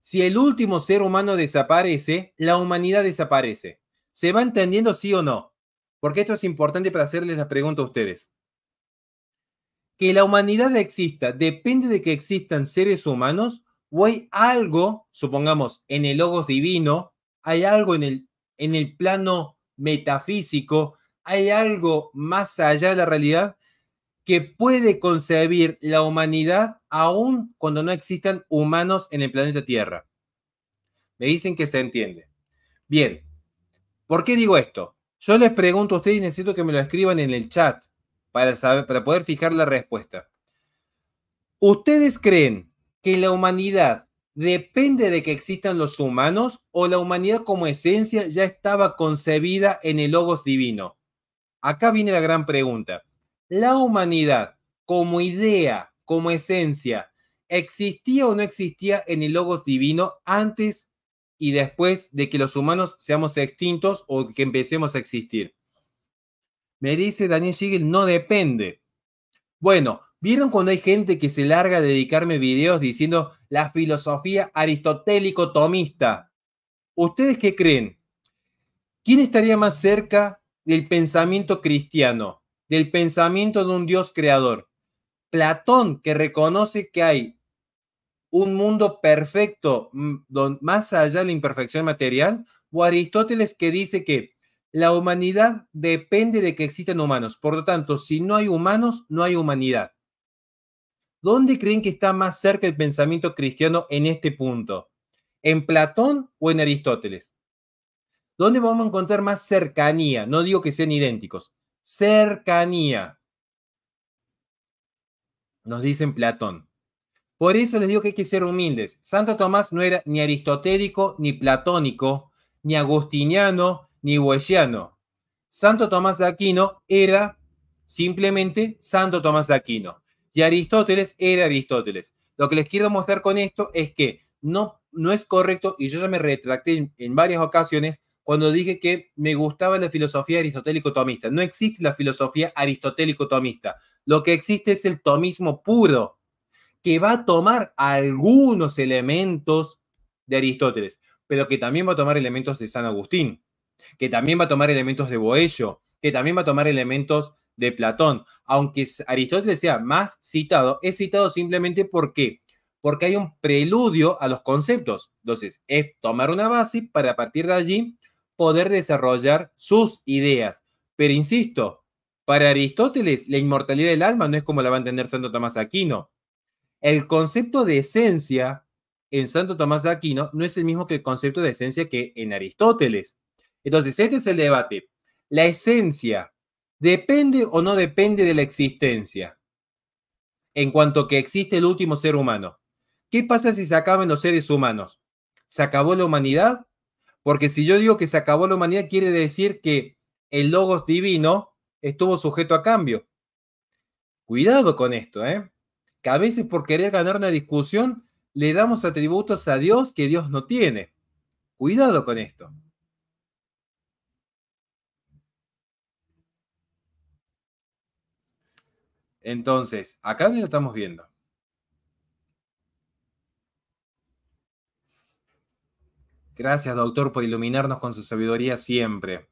si el último ser humano desaparece, la humanidad desaparece. ¿Se va entendiendo sí o no? Porque esto es importante para hacerles la pregunta a ustedes. Que la humanidad exista, ¿depende de que existan seres humanos o hay algo, supongamos, en el logos divino, hay algo en el, en el plano metafísico, hay algo más allá de la realidad que puede concebir la humanidad aún cuando no existan humanos en el planeta Tierra. Me dicen que se entiende. Bien, ¿por qué digo esto? Yo les pregunto a ustedes y necesito que me lo escriban en el chat para, saber, para poder fijar la respuesta. ¿Ustedes creen que la humanidad depende de que existan los humanos o la humanidad como esencia ya estaba concebida en el logos divino? Acá viene la gran pregunta la humanidad como idea, como esencia, existía o no existía en el logos divino antes y después de que los humanos seamos extintos o que empecemos a existir. Me dice Daniel Sigel, no depende. Bueno, ¿vieron cuando hay gente que se larga a dedicarme videos diciendo la filosofía aristotélico-tomista? ¿Ustedes qué creen? ¿Quién estaría más cerca del pensamiento cristiano? del pensamiento de un Dios creador. Platón, que reconoce que hay un mundo perfecto mm, más allá de la imperfección material, o Aristóteles que dice que la humanidad depende de que existan humanos. Por lo tanto, si no hay humanos, no hay humanidad. ¿Dónde creen que está más cerca el pensamiento cristiano en este punto? ¿En Platón o en Aristóteles? ¿Dónde vamos a encontrar más cercanía? No digo que sean idénticos, cercanía. Nos dicen Platón. Por eso les digo que hay que ser humildes. Santo Tomás no era ni aristotélico, ni platónico, ni agustiniano, ni huesiano. Santo Tomás de Aquino era simplemente Santo Tomás de Aquino. Y Aristóteles era Aristóteles. Lo que les quiero mostrar con esto es que no, no es correcto, y yo ya me retracté en varias ocasiones, cuando dije que me gustaba la filosofía aristotélico-tomista. No existe la filosofía aristotélico-tomista. Lo que existe es el tomismo puro, que va a tomar algunos elementos de Aristóteles, pero que también va a tomar elementos de San Agustín, que también va a tomar elementos de Boello, que también va a tomar elementos de Platón. Aunque Aristóteles sea más citado, es citado simplemente porque porque hay un preludio a los conceptos. Entonces, es tomar una base para a partir de allí poder desarrollar sus ideas. Pero insisto, para Aristóteles la inmortalidad del alma no es como la va a entender Santo Tomás Aquino. El concepto de esencia en Santo Tomás Aquino no es el mismo que el concepto de esencia que en Aristóteles. Entonces, este es el debate. La esencia depende o no depende de la existencia en cuanto que existe el último ser humano. ¿Qué pasa si se acaban los seres humanos? ¿Se acabó la humanidad? Porque si yo digo que se acabó la humanidad, quiere decir que el logos divino estuvo sujeto a cambio. Cuidado con esto, ¿eh? Que a veces por querer ganar una discusión le damos atributos a Dios que Dios no tiene. Cuidado con esto. Entonces, acá lo estamos viendo. Gracias, doctor, por iluminarnos con su sabiduría siempre.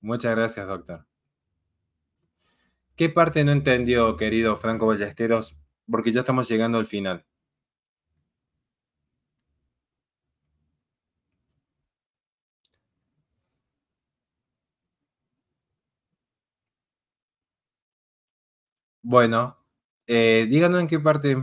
Muchas gracias, doctor. ¿Qué parte no entendió, querido Franco Ballesteros? Porque ya estamos llegando al final. Bueno, eh, díganos en qué parte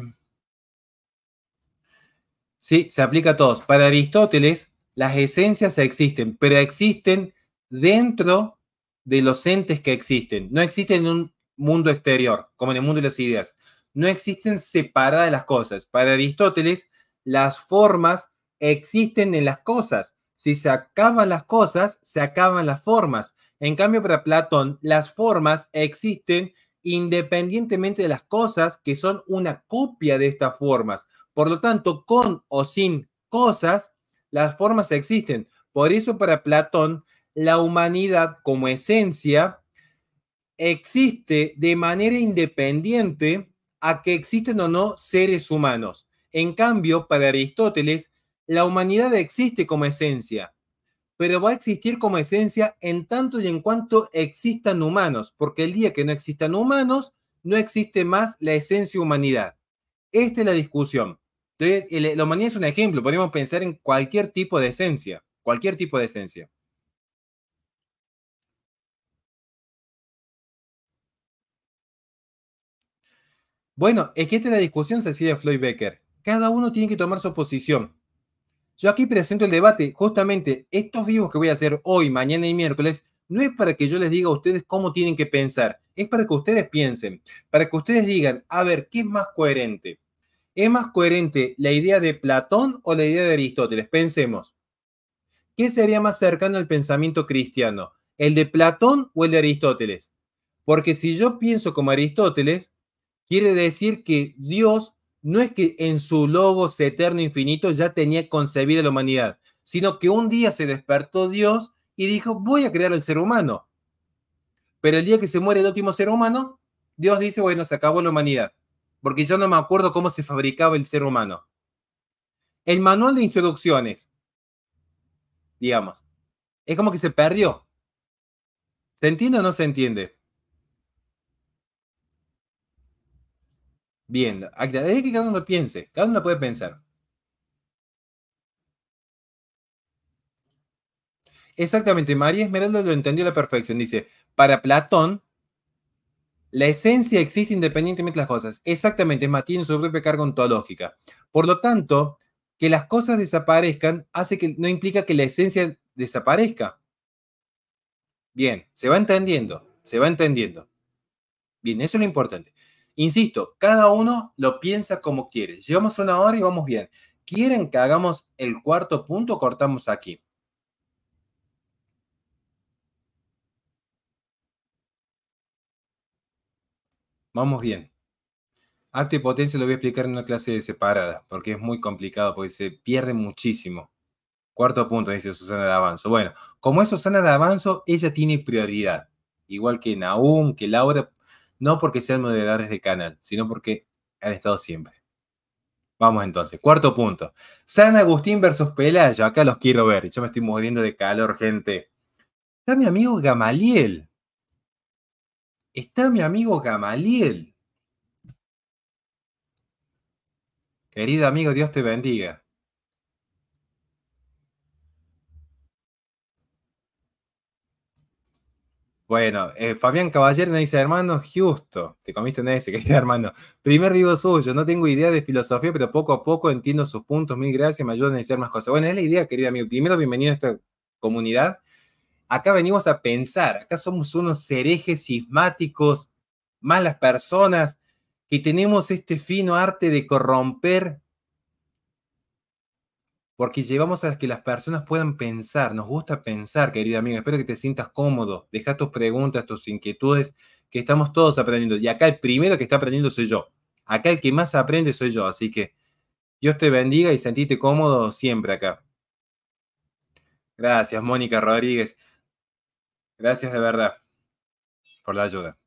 ¿sí? Se aplica a todos. Para Aristóteles, las esencias existen, pero existen dentro de los entes que existen. No existen en un mundo exterior, como en el mundo de las ideas. No existen separadas las cosas. Para Aristóteles, las formas existen en las cosas. Si se acaban las cosas, se acaban las formas. En cambio, para Platón, las formas existen independientemente de las cosas que son una copia de estas formas. Por lo tanto, con o sin cosas, las formas existen. Por eso para Platón, la humanidad como esencia existe de manera independiente a que existen o no seres humanos. En cambio, para Aristóteles, la humanidad existe como esencia, pero va a existir como esencia en tanto y en cuanto existan humanos, porque el día que no existan humanos, no existe más la esencia humanidad. Esta es la discusión. Entonces, la humanidad es un ejemplo, podemos pensar en cualquier tipo de esencia, cualquier tipo de esencia. Bueno, es que esta es la discusión, Cecilia Floyd Becker. Cada uno tiene que tomar su posición. Yo aquí presento el debate, justamente estos vivos que voy a hacer hoy, mañana y miércoles, no es para que yo les diga a ustedes cómo tienen que pensar, es para que ustedes piensen, para que ustedes digan, a ver, ¿qué es más coherente? ¿Es más coherente la idea de Platón o la idea de Aristóteles? Pensemos. ¿Qué sería más cercano al pensamiento cristiano? ¿El de Platón o el de Aristóteles? Porque si yo pienso como Aristóteles, quiere decir que Dios no es que en su logos eterno infinito ya tenía concebida la humanidad, sino que un día se despertó Dios y dijo, voy a crear el ser humano. Pero el día que se muere el último ser humano, Dios dice, bueno, se acabó la humanidad porque yo no me acuerdo cómo se fabricaba el ser humano. El manual de introducciones, digamos, es como que se perdió. ¿Se entiende o no se entiende? Bien, es que cada uno piense, cada uno puede pensar. Exactamente, María Esmeralda lo entendió a la perfección. Dice, para Platón, la esencia existe independientemente de las cosas. Exactamente, es más, tiene su propia carga ontológica. Por lo tanto, que las cosas desaparezcan hace que no implica que la esencia desaparezca. Bien, se va entendiendo, se va entendiendo. Bien, eso es lo importante. Insisto, cada uno lo piensa como quiere. Llevamos una hora y vamos bien. ¿Quieren que hagamos el cuarto punto? Cortamos aquí. Vamos bien. Acto y potencia lo voy a explicar en una clase separada, porque es muy complicado, porque se pierde muchísimo. Cuarto punto, dice Susana de Avanzo. Bueno, como es Susana de Avanzo, ella tiene prioridad. Igual que Naum, que Laura, no porque sean moderadores del canal, sino porque han estado siempre. Vamos entonces, cuarto punto. San Agustín versus Pelayo, acá los quiero ver. Yo me estoy muriendo de calor, gente. Está mi amigo Gamaliel está mi amigo Gamaliel. Querido amigo, Dios te bendiga. Bueno, eh, Fabián Caballero nos dice, hermano, justo, te comiste en ese, querido hermano. Primer vivo suyo, no tengo idea de filosofía, pero poco a poco entiendo sus puntos, mil gracias, me ayudan a decir más cosas. Bueno, es la idea, querido amigo. Primero, bienvenido a esta comunidad. Acá venimos a pensar, acá somos unos herejes cismáticos, malas personas, que tenemos este fino arte de corromper, porque llevamos a que las personas puedan pensar, nos gusta pensar, querida amiga, espero que te sientas cómodo, deja tus preguntas, tus inquietudes, que estamos todos aprendiendo. Y acá el primero que está aprendiendo soy yo, acá el que más aprende soy yo, así que Dios te bendiga y sentite cómodo siempre acá. Gracias, Mónica Rodríguez. Gracias de verdad por la ayuda.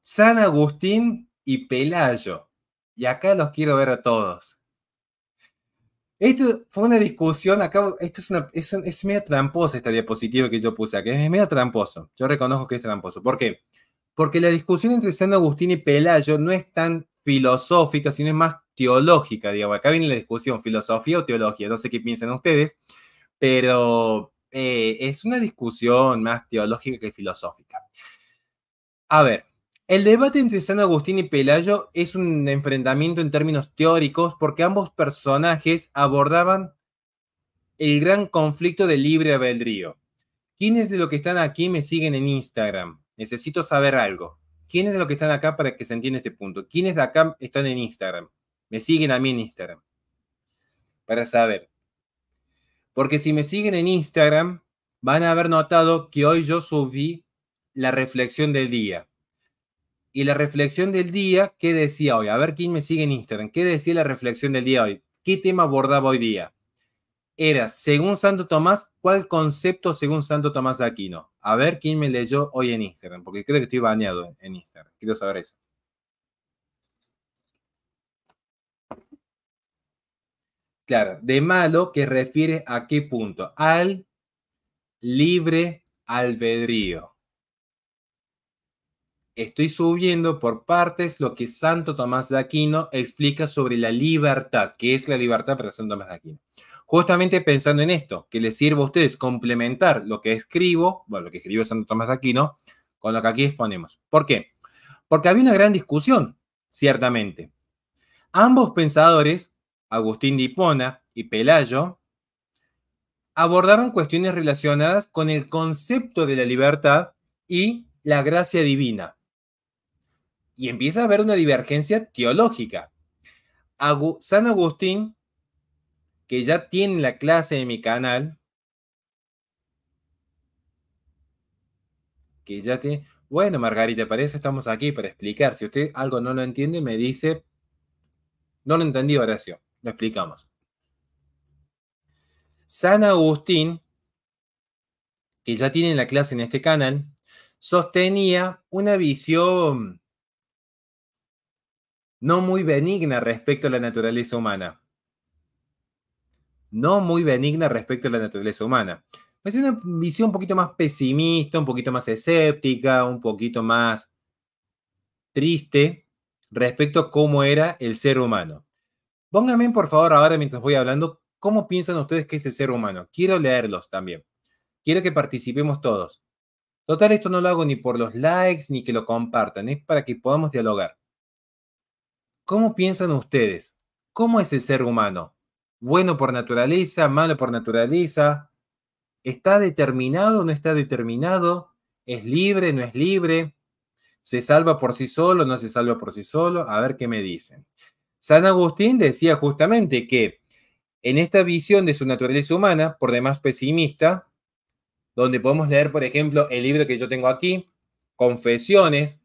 San Agustín y Pelayo. Y acá los quiero ver a todos. Esto fue una discusión, acá, esto es, es, medio tramposa esta diapositiva que yo puse acá, es medio tramposo, yo reconozco que es tramposo. ¿Por qué? Porque la discusión entre San Agustín y Pelayo no es tan filosófica, sino es más teológica, digamos. Acá viene la discusión, filosofía o teología, no sé qué piensan ustedes, pero eh, es una discusión más teológica que filosófica. A ver, el debate entre San Agustín y Pelayo es un enfrentamiento en términos teóricos porque ambos personajes abordaban el gran conflicto de libre albedrío. ¿Quiénes de los que están aquí me siguen en Instagram? Necesito saber algo. ¿Quiénes de los que están acá para que se entienda este punto? ¿Quiénes de acá están en Instagram? Me siguen a mí en Instagram. Para saber. Porque si me siguen en Instagram, van a haber notado que hoy yo subí la reflexión del día. Y la reflexión del día, ¿qué decía hoy? A ver quién me sigue en Instagram. ¿Qué decía la reflexión del día hoy? ¿Qué tema abordaba hoy día? Era, según Santo Tomás, ¿cuál concepto según Santo Tomás de Aquino? A ver quién me leyó hoy en Instagram, porque creo que estoy bañado en Instagram. Quiero saber eso. Claro, de malo que refiere a qué punto? Al libre albedrío. Estoy subiendo por partes lo que Santo Tomás de Aquino explica sobre la libertad, que es la libertad para Santo Tomás de Aquino. Justamente pensando en esto, que les sirva a ustedes complementar lo que escribo, bueno, lo que escribió Santo Tomás de Aquino, con lo que aquí exponemos. ¿Por qué? Porque había una gran discusión, ciertamente. Ambos pensadores Agustín Dipona y Pelayo, abordaron cuestiones relacionadas con el concepto de la libertad y la gracia divina. Y empieza a haber una divergencia teológica. San Agustín, que ya tiene la clase en mi canal, que ya tiene... Bueno, Margarita, para eso estamos aquí, para explicar. Si usted algo no lo entiende, me dice, no lo entendí, Horacio. Lo explicamos. San Agustín, que ya tiene la clase en este canal, sostenía una visión no muy benigna respecto a la naturaleza humana. No muy benigna respecto a la naturaleza humana. Es una visión un poquito más pesimista, un poquito más escéptica, un poquito más triste respecto a cómo era el ser humano. Pónganme, por favor, ahora mientras voy hablando, ¿cómo piensan ustedes que es el ser humano? Quiero leerlos también. Quiero que participemos todos. Total, esto no lo hago ni por los likes ni que lo compartan, es para que podamos dialogar. ¿Cómo piensan ustedes? ¿Cómo es el ser humano? ¿Bueno por naturaleza? ¿Malo por naturaleza? ¿Está determinado? ¿No está determinado? o ¿Es libre? ¿No es libre? o ¿Se salva por sí solo? o ¿No se salva por sí solo? A ver qué me dicen. San Agustín decía justamente que en esta visión de su naturaleza humana, por demás pesimista, donde podemos leer, por ejemplo, el libro que yo tengo aquí, Confesiones,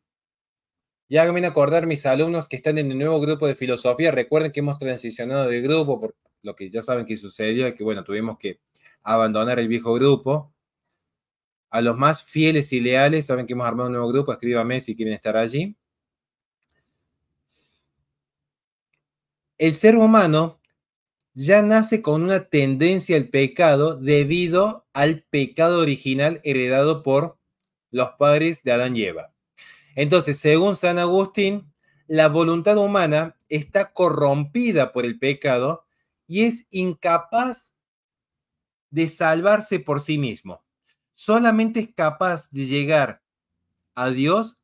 y háganme acordar mis alumnos que están en el nuevo grupo de filosofía, recuerden que hemos transicionado de grupo, por lo que ya saben que sucedió, que bueno, tuvimos que abandonar el viejo grupo. A los más fieles y leales, saben que hemos armado un nuevo grupo, escríbame si quieren estar allí. el ser humano ya nace con una tendencia al pecado debido al pecado original heredado por los padres de Adán y Eva. Entonces, según San Agustín, la voluntad humana está corrompida por el pecado y es incapaz de salvarse por sí mismo. Solamente es capaz de llegar a Dios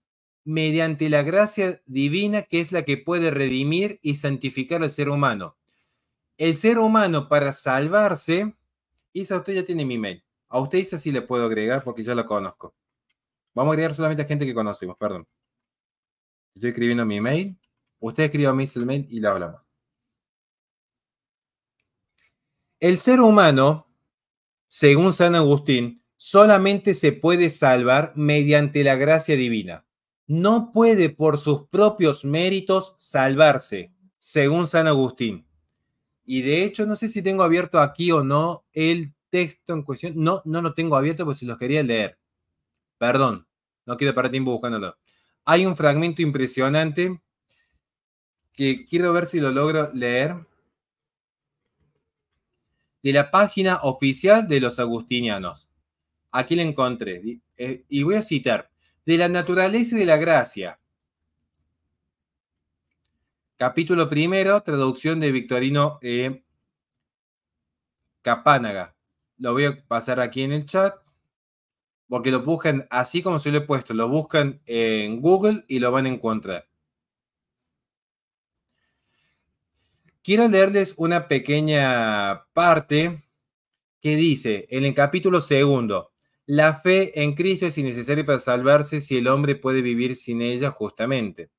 mediante la gracia divina que es la que puede redimir y santificar al ser humano. El ser humano para salvarse, Isa, usted ya tiene mi mail. A usted Isa sí le puedo agregar porque ya lo conozco. Vamos a agregar solamente a gente que conocemos, perdón. Estoy escribiendo mi email. Usted escriba mis mail y la hablamos. El ser humano, según San Agustín, solamente se puede salvar mediante la gracia divina no puede por sus propios méritos salvarse, según San Agustín. Y de hecho, no sé si tengo abierto aquí o no el texto en cuestión. No, no lo tengo abierto porque si los quería leer. Perdón, no quiero perder tiempo buscándolo. Hay un fragmento impresionante que quiero ver si lo logro leer. De la página oficial de los agustinianos. Aquí la encontré. Y eh, voy a citar de la naturaleza y de la gracia. Capítulo primero, traducción de Victorino e. Capánaga. Lo voy a pasar aquí en el chat, porque lo buscan así como se lo he puesto, lo buscan en Google y lo van a encontrar. Quiero leerles una pequeña parte que dice en el capítulo segundo, la fe en Cristo es innecesaria para salvarse si el hombre puede vivir sin ella justamente.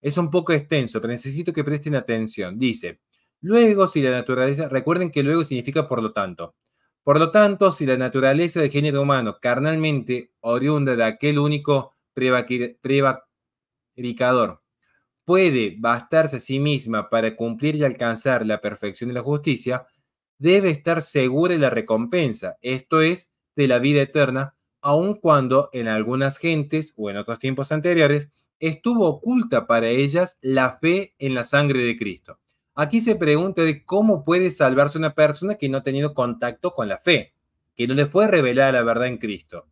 Es un poco extenso, pero necesito que presten atención. Dice, luego si la naturaleza, recuerden que luego significa por lo tanto. Por lo tanto, si la naturaleza del género humano carnalmente oriunda de aquel único prevaricador puede bastarse a sí misma para cumplir y alcanzar la perfección de la justicia, debe estar segura de la recompensa, esto es, de la vida eterna, aun cuando en algunas gentes o en otros tiempos anteriores estuvo oculta para ellas la fe en la sangre de Cristo. Aquí se pregunta de cómo puede salvarse una persona que no ha tenido contacto con la fe, que no le fue revelada la verdad en Cristo.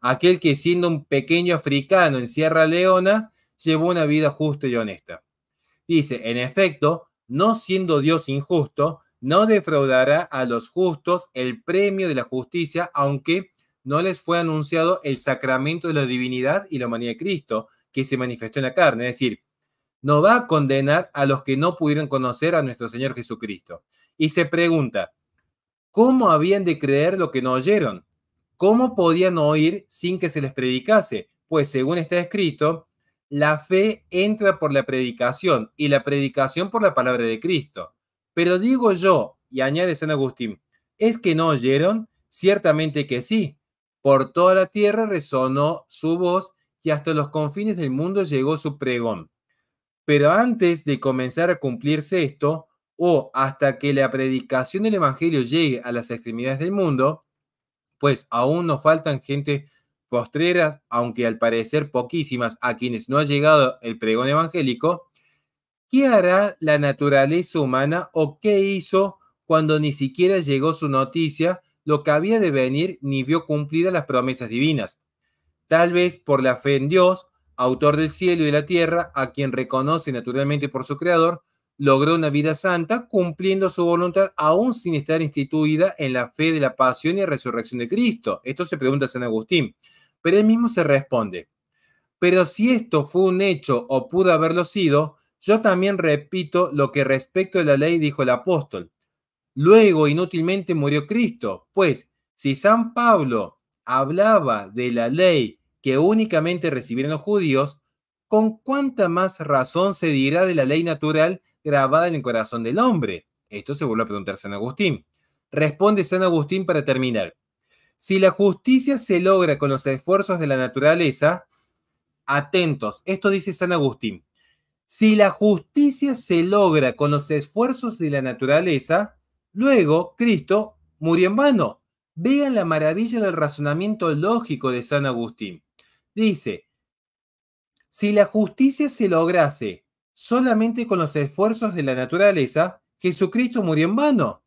Aquel que siendo un pequeño africano en Sierra Leona, llevó una vida justa y honesta. Dice, en efecto, no siendo Dios injusto, no defraudará a los justos el premio de la justicia, aunque no les fue anunciado el sacramento de la divinidad y la humanidad de Cristo, que se manifestó en la carne. Es decir, no va a condenar a los que no pudieron conocer a nuestro Señor Jesucristo. Y se pregunta, ¿cómo habían de creer lo que no oyeron? ¿Cómo podían oír sin que se les predicase? Pues según está escrito, la fe entra por la predicación y la predicación por la palabra de Cristo. Pero digo yo, y añade San Agustín, ¿es que no oyeron? Ciertamente que sí. Por toda la tierra resonó su voz y hasta los confines del mundo llegó su pregón. Pero antes de comenzar a cumplirse esto, o hasta que la predicación del Evangelio llegue a las extremidades del mundo, pues aún nos faltan gente postreras, aunque al parecer poquísimas, a quienes no ha llegado el pregón evangélico, ¿Qué hará la naturaleza humana o qué hizo cuando ni siquiera llegó su noticia, lo que había de venir ni vio cumplidas las promesas divinas? Tal vez por la fe en Dios, autor del cielo y de la tierra, a quien reconoce naturalmente por su creador, logró una vida santa cumpliendo su voluntad aún sin estar instituida en la fe de la pasión y resurrección de Cristo. Esto se pregunta San Agustín, pero él mismo se responde, pero si esto fue un hecho o pudo haberlo sido, yo también repito lo que respecto de la ley dijo el apóstol. Luego inútilmente murió Cristo, pues si San Pablo hablaba de la ley que únicamente recibieron los judíos, ¿con cuánta más razón se dirá de la ley natural grabada en el corazón del hombre? Esto se vuelve a preguntar San Agustín. Responde San Agustín para terminar. Si la justicia se logra con los esfuerzos de la naturaleza, atentos, esto dice San Agustín, si la justicia se logra con los esfuerzos de la naturaleza, luego Cristo murió en vano. Vean la maravilla del razonamiento lógico de San Agustín. Dice, si la justicia se lograse solamente con los esfuerzos de la naturaleza, Jesucristo murió en vano.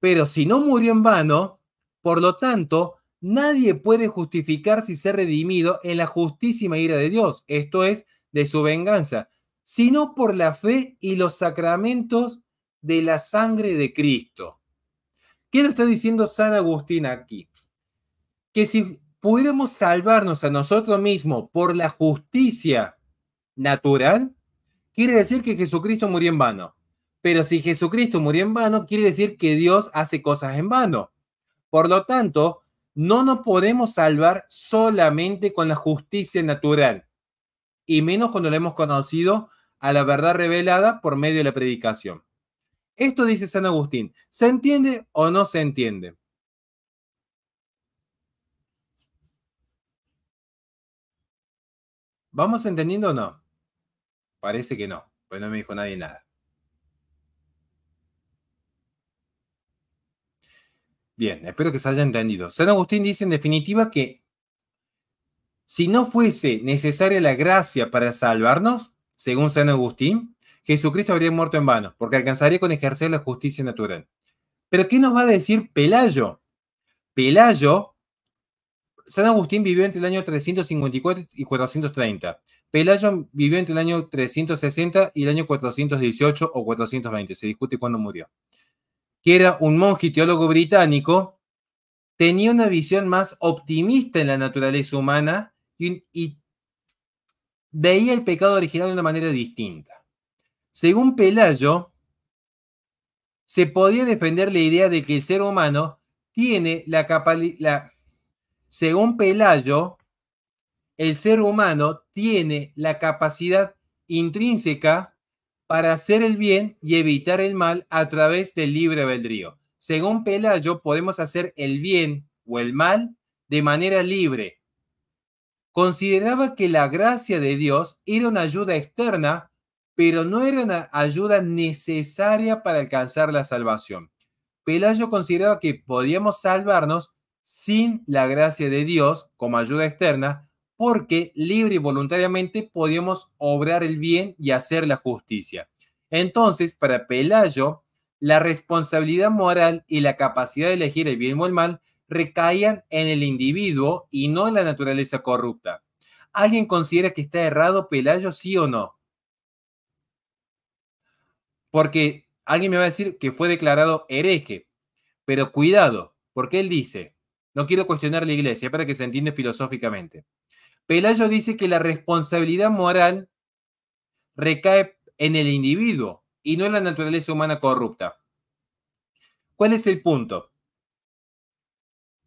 Pero si no murió en vano, por lo tanto, nadie puede justificarse y ser redimido en la justísima ira de Dios, esto es, de su venganza sino por la fe y los sacramentos de la sangre de Cristo. ¿Qué lo está diciendo San Agustín aquí? Que si pudiéramos salvarnos a nosotros mismos por la justicia natural, quiere decir que Jesucristo murió en vano. Pero si Jesucristo murió en vano, quiere decir que Dios hace cosas en vano. Por lo tanto, no nos podemos salvar solamente con la justicia natural, y menos cuando la hemos conocido a la verdad revelada por medio de la predicación. Esto dice San Agustín, ¿se entiende o no se entiende? ¿Vamos entendiendo o no? Parece que no, pues no me dijo nadie nada. Bien, espero que se haya entendido. San Agustín dice en definitiva que si no fuese necesaria la gracia para salvarnos, según San Agustín, Jesucristo habría muerto en vano, porque alcanzaría con ejercer la justicia natural. Pero ¿qué nos va a decir Pelayo? Pelayo, San Agustín vivió entre el año 354 y 430. Pelayo vivió entre el año 360 y el año 418 o 420. Se discute cuándo murió. Que era un monje y teólogo británico, tenía una visión más optimista en la naturaleza humana y, veía el pecado original de una manera distinta. Según Pelayo, se podía defender la idea de que el ser humano tiene la capacidad, según Pelayo, el ser humano tiene la capacidad intrínseca para hacer el bien y evitar el mal a través del libre albedrío. Según Pelayo, podemos hacer el bien o el mal de manera libre, consideraba que la gracia de Dios era una ayuda externa, pero no era una ayuda necesaria para alcanzar la salvación. Pelayo consideraba que podíamos salvarnos sin la gracia de Dios como ayuda externa, porque libre y voluntariamente podíamos obrar el bien y hacer la justicia. Entonces, para Pelayo, la responsabilidad moral y la capacidad de elegir el bien o el mal recaían en el individuo y no en la naturaleza corrupta. ¿Alguien considera que está errado Pelayo, sí o no? Porque alguien me va a decir que fue declarado hereje, pero cuidado, porque él dice, no quiero cuestionar la iglesia para que se entiende filosóficamente. Pelayo dice que la responsabilidad moral recae en el individuo y no en la naturaleza humana corrupta. ¿Cuál es el punto?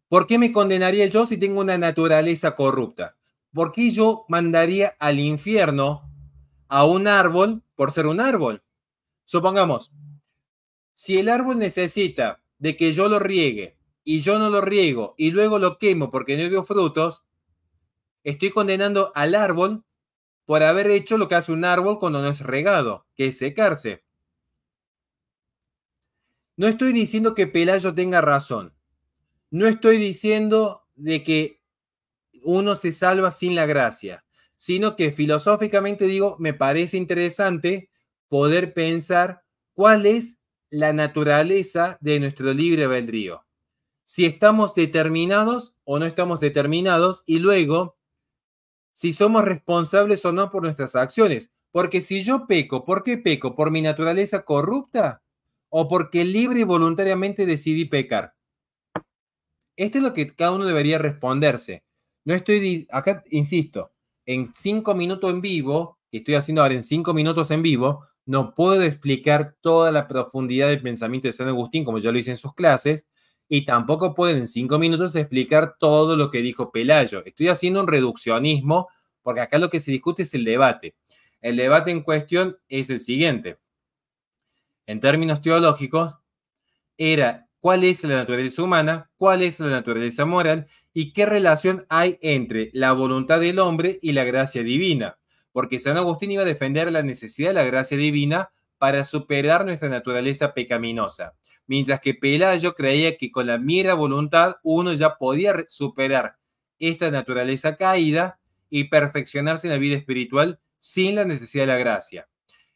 ¿Por qué me condenaría yo si tengo una naturaleza corrupta? ¿Por qué yo mandaría al infierno a un árbol por ser un árbol? Supongamos, si el árbol necesita de que yo lo riegue y yo no lo riego y luego lo quemo porque no dio frutos, estoy condenando al árbol por haber hecho lo que hace un árbol cuando no es regado, que es secarse. No estoy diciendo que Pelayo tenga razón. No estoy diciendo de que uno se salva sin la gracia, sino que filosóficamente digo, me parece interesante poder pensar cuál es la naturaleza de nuestro libre albedrío. Si estamos determinados o no estamos determinados y luego si somos responsables o no por nuestras acciones. Porque si yo peco, ¿por qué peco? ¿Por mi naturaleza corrupta? ¿O porque libre y voluntariamente decidí pecar? Esto es lo que cada uno debería responderse. No estoy, acá insisto, en cinco minutos en vivo, que estoy haciendo ahora en cinco minutos en vivo, no puedo explicar toda la profundidad del pensamiento de San Agustín, como ya lo hice en sus clases, y tampoco puedo en cinco minutos explicar todo lo que dijo Pelayo. Estoy haciendo un reduccionismo, porque acá lo que se discute es el debate. El debate en cuestión es el siguiente. En términos teológicos, era cuál es la naturaleza humana, cuál es la naturaleza moral y qué relación hay entre la voluntad del hombre y la gracia divina. Porque San Agustín iba a defender la necesidad de la gracia divina para superar nuestra naturaleza pecaminosa, mientras que Pelayo creía que con la mera voluntad uno ya podía superar esta naturaleza caída y perfeccionarse en la vida espiritual sin la necesidad de la gracia.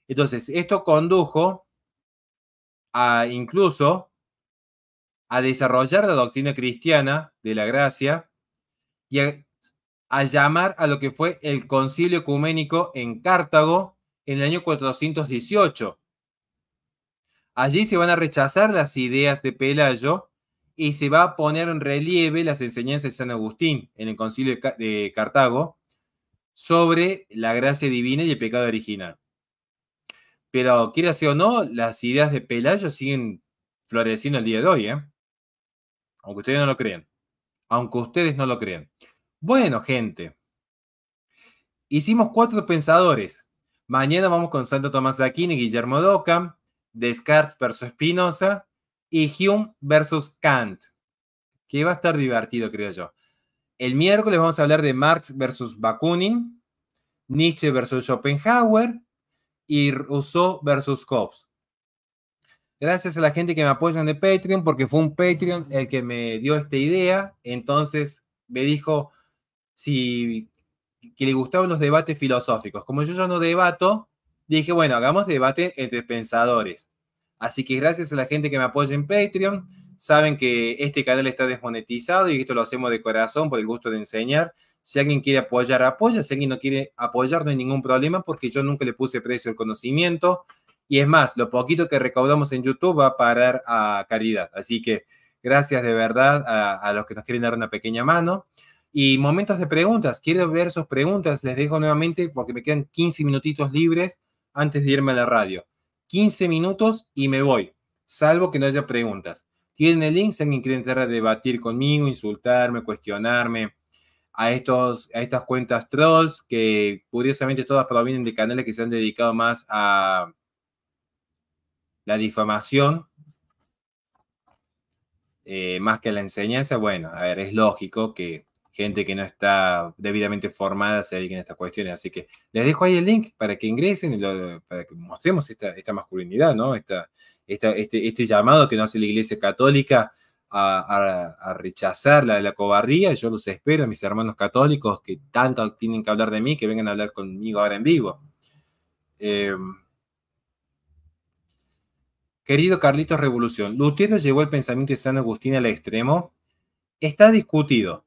Entonces, esto condujo a incluso a desarrollar la doctrina cristiana de la gracia y a, llamar a lo que fue el concilio ecuménico en Cartago en el año 418. Allí se van a rechazar las ideas de Pelayo y se va a poner en relieve las enseñanzas de San Agustín en el concilio de Cartago sobre la gracia divina y el pecado original. Pero quiera sea o no, las ideas de Pelayo siguen floreciendo el día de hoy. ¿eh? aunque ustedes no lo crean, aunque ustedes no lo crean. Bueno, gente, hicimos cuatro pensadores. Mañana vamos con Santo Tomás de Aquino y Guillermo Doca. Descartes versus Spinoza y Hume versus Kant, que va a estar divertido, creo yo. El miércoles vamos a hablar de Marx versus Bakunin, Nietzsche versus Schopenhauer y Rousseau versus Hobbes. Gracias a la gente que me apoya de Patreon, porque fue un Patreon el que me dio esta idea. Entonces me dijo si que le gustaban los debates filosóficos. Como yo ya no debato, dije, bueno, hagamos debate entre pensadores. Así que gracias a la gente que me apoya en Patreon. Saben que este canal está desmonetizado y esto lo hacemos de corazón por el gusto de enseñar. Si alguien quiere apoyar, apoya. Si alguien no quiere apoyar, no hay ningún problema porque yo nunca le puse precio al conocimiento. Y es más, lo poquito que recaudamos en YouTube va a parar a caridad. Así que gracias de verdad a, los que nos quieren dar una pequeña mano. Y momentos de preguntas. Quiero ver sus preguntas. Les dejo nuevamente porque me quedan 15 minutitos libres antes de irme a la radio. 15 minutos y me voy, salvo que no haya preguntas. Tienen el link si alguien quiere entrar a debatir conmigo, insultarme, cuestionarme a, estos, a estas cuentas trolls que curiosamente todas provienen de canales que se han dedicado más a, la difamación, eh, más que la enseñanza, bueno, a ver, es lógico que gente que no está debidamente formada se dedique a estas cuestiones. Así que les dejo ahí el link para que ingresen y para que mostremos esta, masculinidad, ¿no? Esta, este, este llamado que nos hace la Iglesia Católica a, a, rechazar la de la cobardía. Yo los espero, mis hermanos católicos que tanto tienen que hablar de mí, que vengan a hablar conmigo ahora en vivo. Eh, Querido Carlitos Revolución, ¿Lutero llevó el pensamiento de San Agustín al extremo? Está discutido.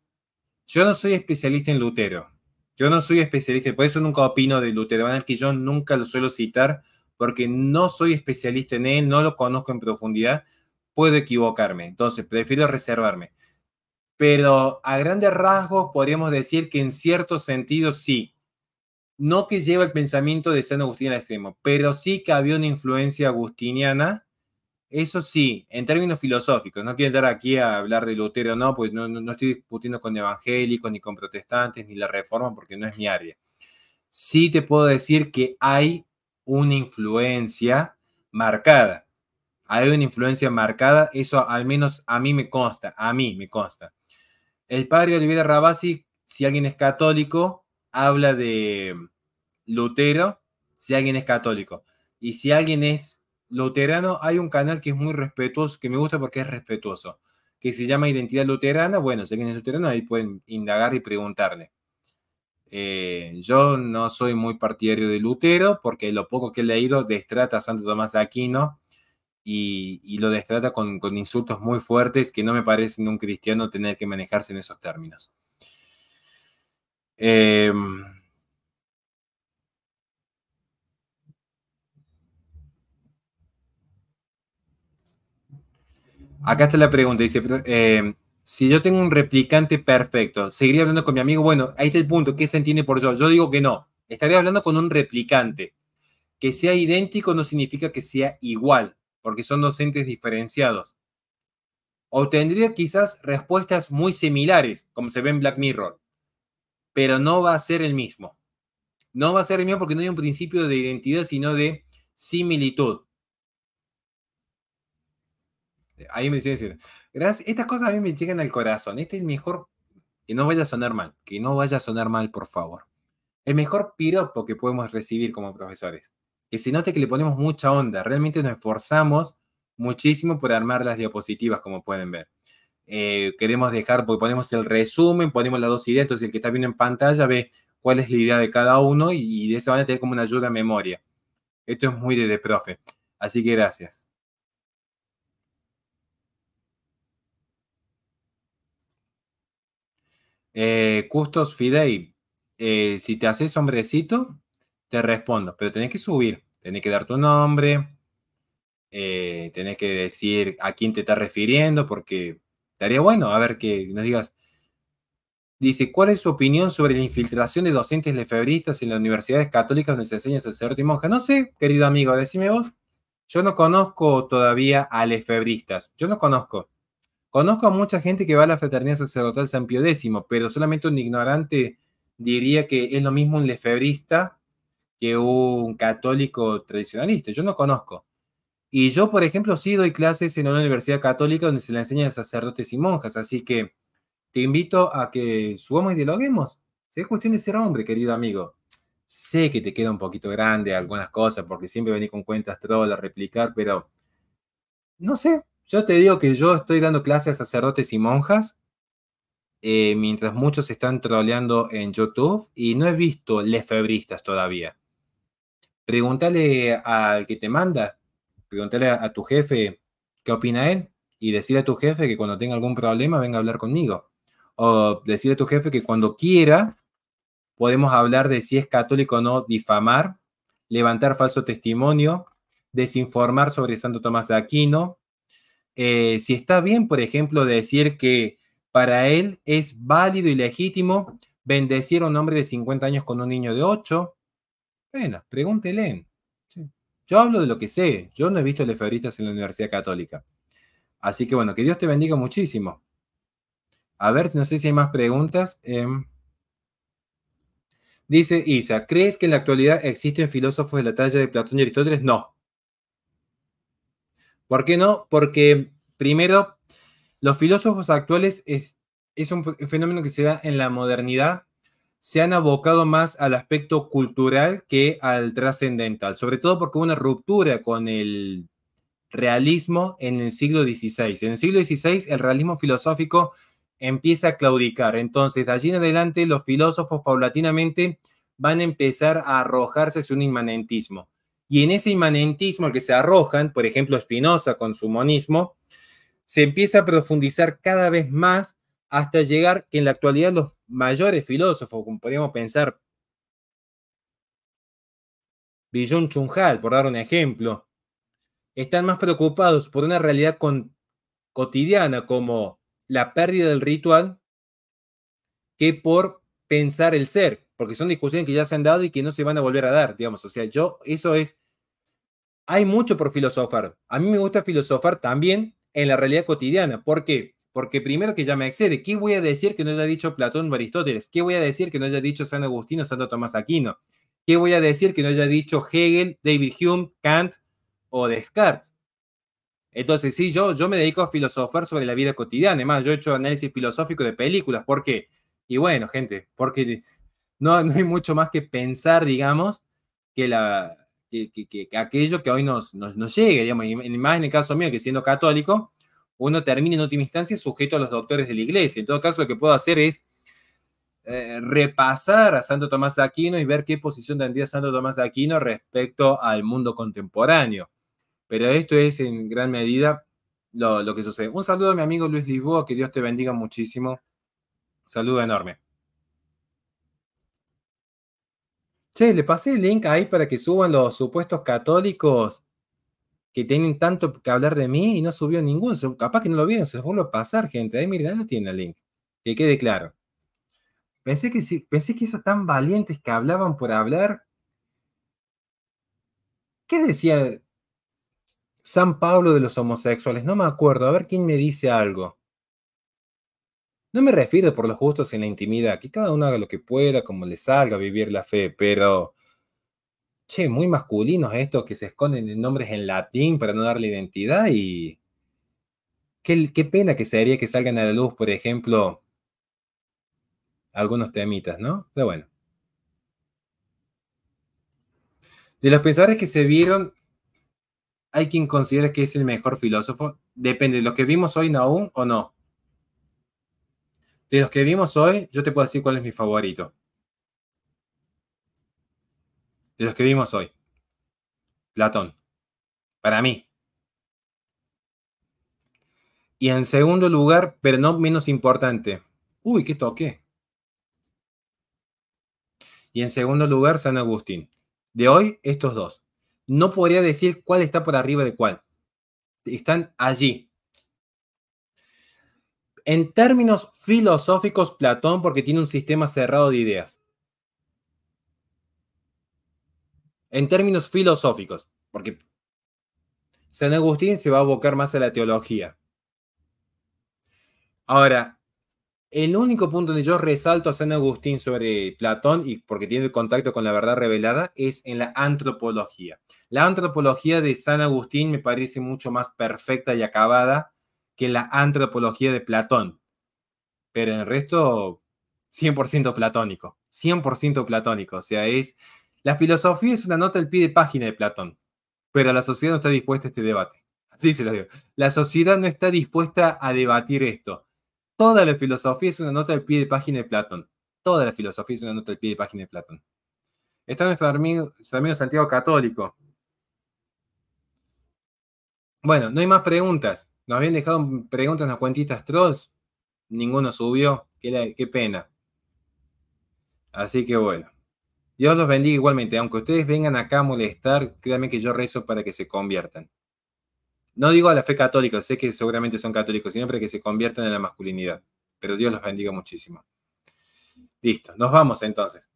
Yo no soy especialista en Lutero. Yo no soy especialista, por eso nunca opino de Lutero. el que yo nunca lo suelo citar porque no soy especialista en él, no lo conozco en profundidad. Puedo equivocarme, entonces prefiero reservarme. Pero a grandes rasgos podríamos decir que en cierto sentido sí no que lleva el pensamiento de San Agustín al extremo, pero sí que había una influencia agustiniana, eso sí, en términos filosóficos, no quiero entrar aquí a hablar de Lutero, no, pues no, estoy discutiendo con evangélicos, ni con protestantes, ni la reforma, porque no es mi área. Sí te puedo decir que hay una influencia marcada. Hay una influencia marcada, eso al menos a mí me consta, a mí me consta. El padre Olivera Rabasi, si alguien es católico, habla de Lutero si alguien es católico. Y si alguien es luterano, hay un canal que es muy respetuoso, que me gusta porque es respetuoso, que se llama Identidad Luterana. Bueno, si alguien es luterano, ahí pueden indagar y preguntarle. Eh, yo no soy muy partidario de Lutero porque lo poco que he leído destrata a Santo Tomás de Aquino y, lo destrata con, insultos muy fuertes que no me parece un cristiano tener que manejarse en esos términos. Em, acá está la pregunta, dice, em, si yo tengo un replicante perfecto, ¿seguiría hablando con mi amigo? Bueno, ahí está el punto, ¿qué se entiende por yo? Yo digo que no, estaría hablando con un replicante. Que sea idéntico no significa que sea igual, porque son docentes diferenciados. Obtendría quizás respuestas muy similares, como se ve en Black Mirror pero no va a ser el mismo. No va a ser el mismo porque no hay un principio de identidad, sino de similitud. Ahí me dicen, gracias. Estas cosas a mí me llegan al corazón. Este es el mejor, que no vaya a sonar mal, que no vaya a sonar mal, por favor. El mejor piropo que podemos recibir como profesores. Que se note que le ponemos mucha onda. Realmente nos esforzamos muchísimo por armar las diapositivas, como pueden ver. Eh, queremos dejar, porque ponemos el resumen, ponemos las dos ideas, entonces el que está viendo en pantalla ve cuál es la idea de cada uno y, de esa manera tener como una ayuda a memoria. Esto es muy de, profe. Así que gracias. Eh, Custos Fidei, eh, si te haces hombrecito, te respondo, pero tenés que subir, tenés que dar tu nombre, tenés que decir a quién te estás refiriendo, porque Estaría bueno, a ver que nos digas. Dice, ¿cuál es su opinión sobre la infiltración de docentes lefebristas en las universidades católicas donde se enseña sacerdote y monja? No sé, querido amigo, decime vos. Yo no conozco todavía a lefebristas. Yo no conozco. Conozco a mucha gente que va a la fraternidad sacerdotal San Pío X, pero solamente un ignorante diría que es lo mismo un lefebrista que un católico tradicionalista. Yo no conozco. Y yo, por ejemplo, sí doy clases en una universidad católica donde se le enseñan a sacerdotes y monjas, así que te invito a que subamos y dialoguemos. Si es cuestión de ser hombre, querido amigo. Sé que te queda un poquito grande algunas cosas porque siempre venís con cuentas troll a replicar, pero no sé. Yo te digo que yo estoy dando clases a sacerdotes y monjas eh, mientras muchos están troleando en YouTube y no he visto lefebristas todavía. Pregúntale al que te manda Pregúntale a, tu jefe qué opina él y decirle a tu jefe que cuando tenga algún problema venga a hablar conmigo. O decirle a tu jefe que cuando quiera podemos hablar de si es católico o no, difamar, levantar falso testimonio, desinformar sobre Santo Tomás de Aquino. Eh, si está bien, por ejemplo, decir que para él es válido y legítimo bendecir a un hombre de 50 años con un niño de 8, bueno, pregúntele. Yo hablo de lo que sé, yo no he visto lefebristas en la Universidad Católica. Así que bueno, que Dios te bendiga muchísimo. A ver, no sé si hay más preguntas. Em. dice Isa, ¿crees que en la actualidad existen filósofos de la talla de Platón y Aristóteles? No. ¿Por qué no? Porque primero, los filósofos actuales es un fenómeno que se da en la modernidad se han abocado más al aspecto cultural que al trascendental, sobre todo porque hubo una ruptura con el realismo en el siglo XVI. En el siglo XVI el realismo filosófico empieza a claudicar, entonces de allí en adelante los filósofos paulatinamente van a empezar a arrojarse hacia un inmanentismo. Y en ese inmanentismo al que se arrojan, por ejemplo Spinoza con su monismo, se empieza a profundizar cada vez más hasta llegar que en la actualidad los mayores filósofos, como podríamos pensar, Billon Chunhal, por dar un ejemplo, están más preocupados por una realidad cotidiana como la pérdida del ritual que por pensar el ser, porque son discusiones que ya se han dado y que no se van a volver a dar, digamos. O sea, yo, eso es, hay mucho por filosofar. A mí me gusta filosofar también en la realidad cotidiana. porque porque primero que ya me excede, ¿qué voy a decir que no haya dicho Platón o Aristóteles? ¿Qué voy a decir que no haya dicho San Agustín o Santo Tomás Aquino? ¿Qué voy a decir que no haya dicho Hegel, David Hume, Kant o Descartes? Entonces, sí, yo, yo me dedico a filosofar sobre la vida cotidiana. Además, yo he hecho análisis filosófico de películas. ¿Por qué? Y bueno, gente, porque no, no hay mucho más que pensar, digamos, que, la, aquello que hoy nos, nos, nos llegue, digamos. Y más en el caso mío, que siendo católico, uno termina en última instancia sujeto a los doctores de la iglesia. En todo caso, lo que puedo hacer es eh, repasar a Santo Tomás Aquino y ver qué posición tendría Santo Tomás Aquino respecto al mundo contemporáneo. Pero esto es en gran medida lo, que sucede. Un saludo a mi amigo Luis Lisboa, que Dios te bendiga muchísimo. Saludo enorme. Che, le pasé el link ahí para que suban los supuestos católicos que tienen tanto que hablar de mí y no subió ninguno. Capaz que no lo vieron, se los vuelvo a pasar, gente. Ahí, miren, ahí lo tiene el link. Que quede claro. Pensé que, si, pensé que esos tan valientes que hablaban por hablar. ¿Qué decía San Pablo de los homosexuales? No me acuerdo. A ver quién me dice algo. No me refiero por los justos en la intimidad, que cada uno haga lo que pueda, como le salga, vivir la fe, pero che, muy masculinos estos que se esconden en nombres en latín para no darle identidad y qué, pena que sería que salgan a la luz, por ejemplo, algunos temitas, ¿no? Pero bueno. De los pensadores que se vieron, hay quien considera que es el mejor filósofo. Depende de los que vimos hoy, aún o no. De los que vimos hoy, yo te puedo decir cuál es mi favorito los que vimos hoy. Platón. Para mí. Y en segundo lugar, pero no menos importante. Uy, qué toque. Y en segundo lugar, San Agustín. De hoy, estos dos. No podría decir cuál está por arriba de cuál. Están allí. En términos filosóficos, Platón, porque tiene un sistema cerrado de ideas. en términos filosóficos, porque San Agustín se va a abocar más a la teología. Ahora, el único punto donde yo resalto a San Agustín sobre Platón, y porque tiene contacto con la verdad revelada, es en la antropología. La antropología de San Agustín me parece mucho más perfecta y acabada que la antropología de Platón. Pero en el resto, 100% platónico. 100% platónico. O sea, es la filosofía es una nota al pie de página de Platón, pero la sociedad no está dispuesta a este debate. Así se lo digo. La sociedad no está dispuesta a debatir esto. Toda la filosofía es una nota al pie de página de Platón. Toda la filosofía es una nota al pie de página de Platón. Está nuestro amigo, nuestro amigo Santiago Católico. Bueno, no hay más preguntas. Nos habían dejado preguntas en las cuentitas trolls. Ninguno subió. qué pena. Así que bueno. Dios los bendiga igualmente. Aunque ustedes vengan acá a molestar, créanme que yo rezo para que se conviertan. No digo a la fe católica, sé que seguramente son católicos, sino para que se conviertan en la masculinidad. Pero Dios los bendiga muchísimo. Listo, nos vamos entonces.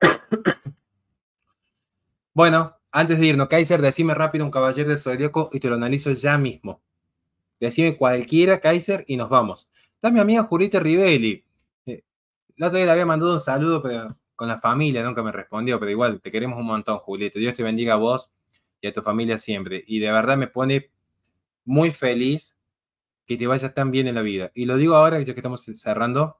bueno, antes de irnos, Kaiser, decime rápido un caballero del zodiaco y te lo analizo ya mismo. Decime cualquiera, Kaiser, y nos vamos. Está mi amiga Julita Rivelli. Eh, la otra vez le había mandado un saludo, pero con la familia, nunca me respondió, pero igual, te queremos un montón, Julieta. Dios te bendiga a vos y a tu familia siempre. Y de verdad me pone muy feliz que te vayas tan bien en la vida. Y lo digo ahora, ya que estamos cerrando.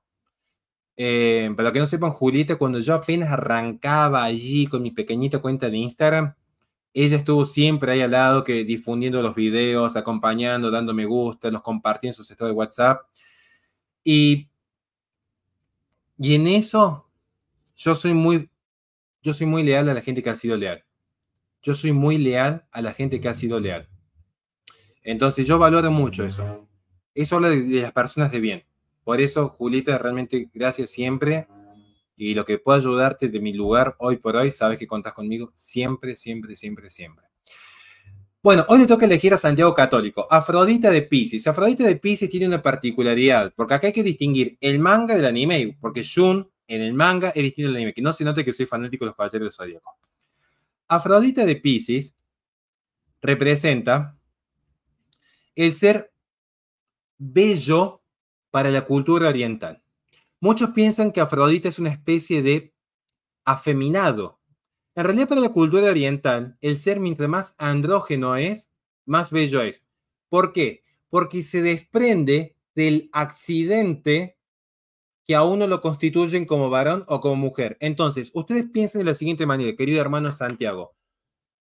Eh, para que no sepan, Julieta, cuando yo apenas arrancaba allí con mi pequeñita cuenta de Instagram, ella estuvo siempre ahí al lado, que difundiendo los videos, acompañando, dándome me gusta, los compartiendo en sus estados de WhatsApp. Y, y en eso yo soy muy, yo soy muy leal a la gente que ha sido leal. Yo soy muy leal a la gente que ha sido leal. Entonces yo valoro mucho eso. Eso habla de, las personas de bien. Por eso, Julita, realmente gracias siempre. Y lo que pueda ayudarte de mi lugar hoy por hoy, sabes que contás conmigo siempre, siempre, siempre, siempre. Bueno, hoy le toca elegir a Santiago Católico, Afrodita de Pisces. Afrodita de Pisces tiene una particularidad, porque acá hay que distinguir el manga del anime, porque Shun en el manga es distinto al anime, que no se note que soy fanático de los Caballeros de Zodíaco. Afrodita de Pisces representa el ser bello para la cultura oriental. Muchos piensan que Afrodita es una especie de afeminado. En realidad, para la cultura oriental, el ser mientras más andrógeno es, más bello es. ¿Por qué? Porque se desprende del accidente que a uno lo constituyen como varón o como mujer. Entonces, ustedes piensen de la siguiente manera, querido hermano Santiago.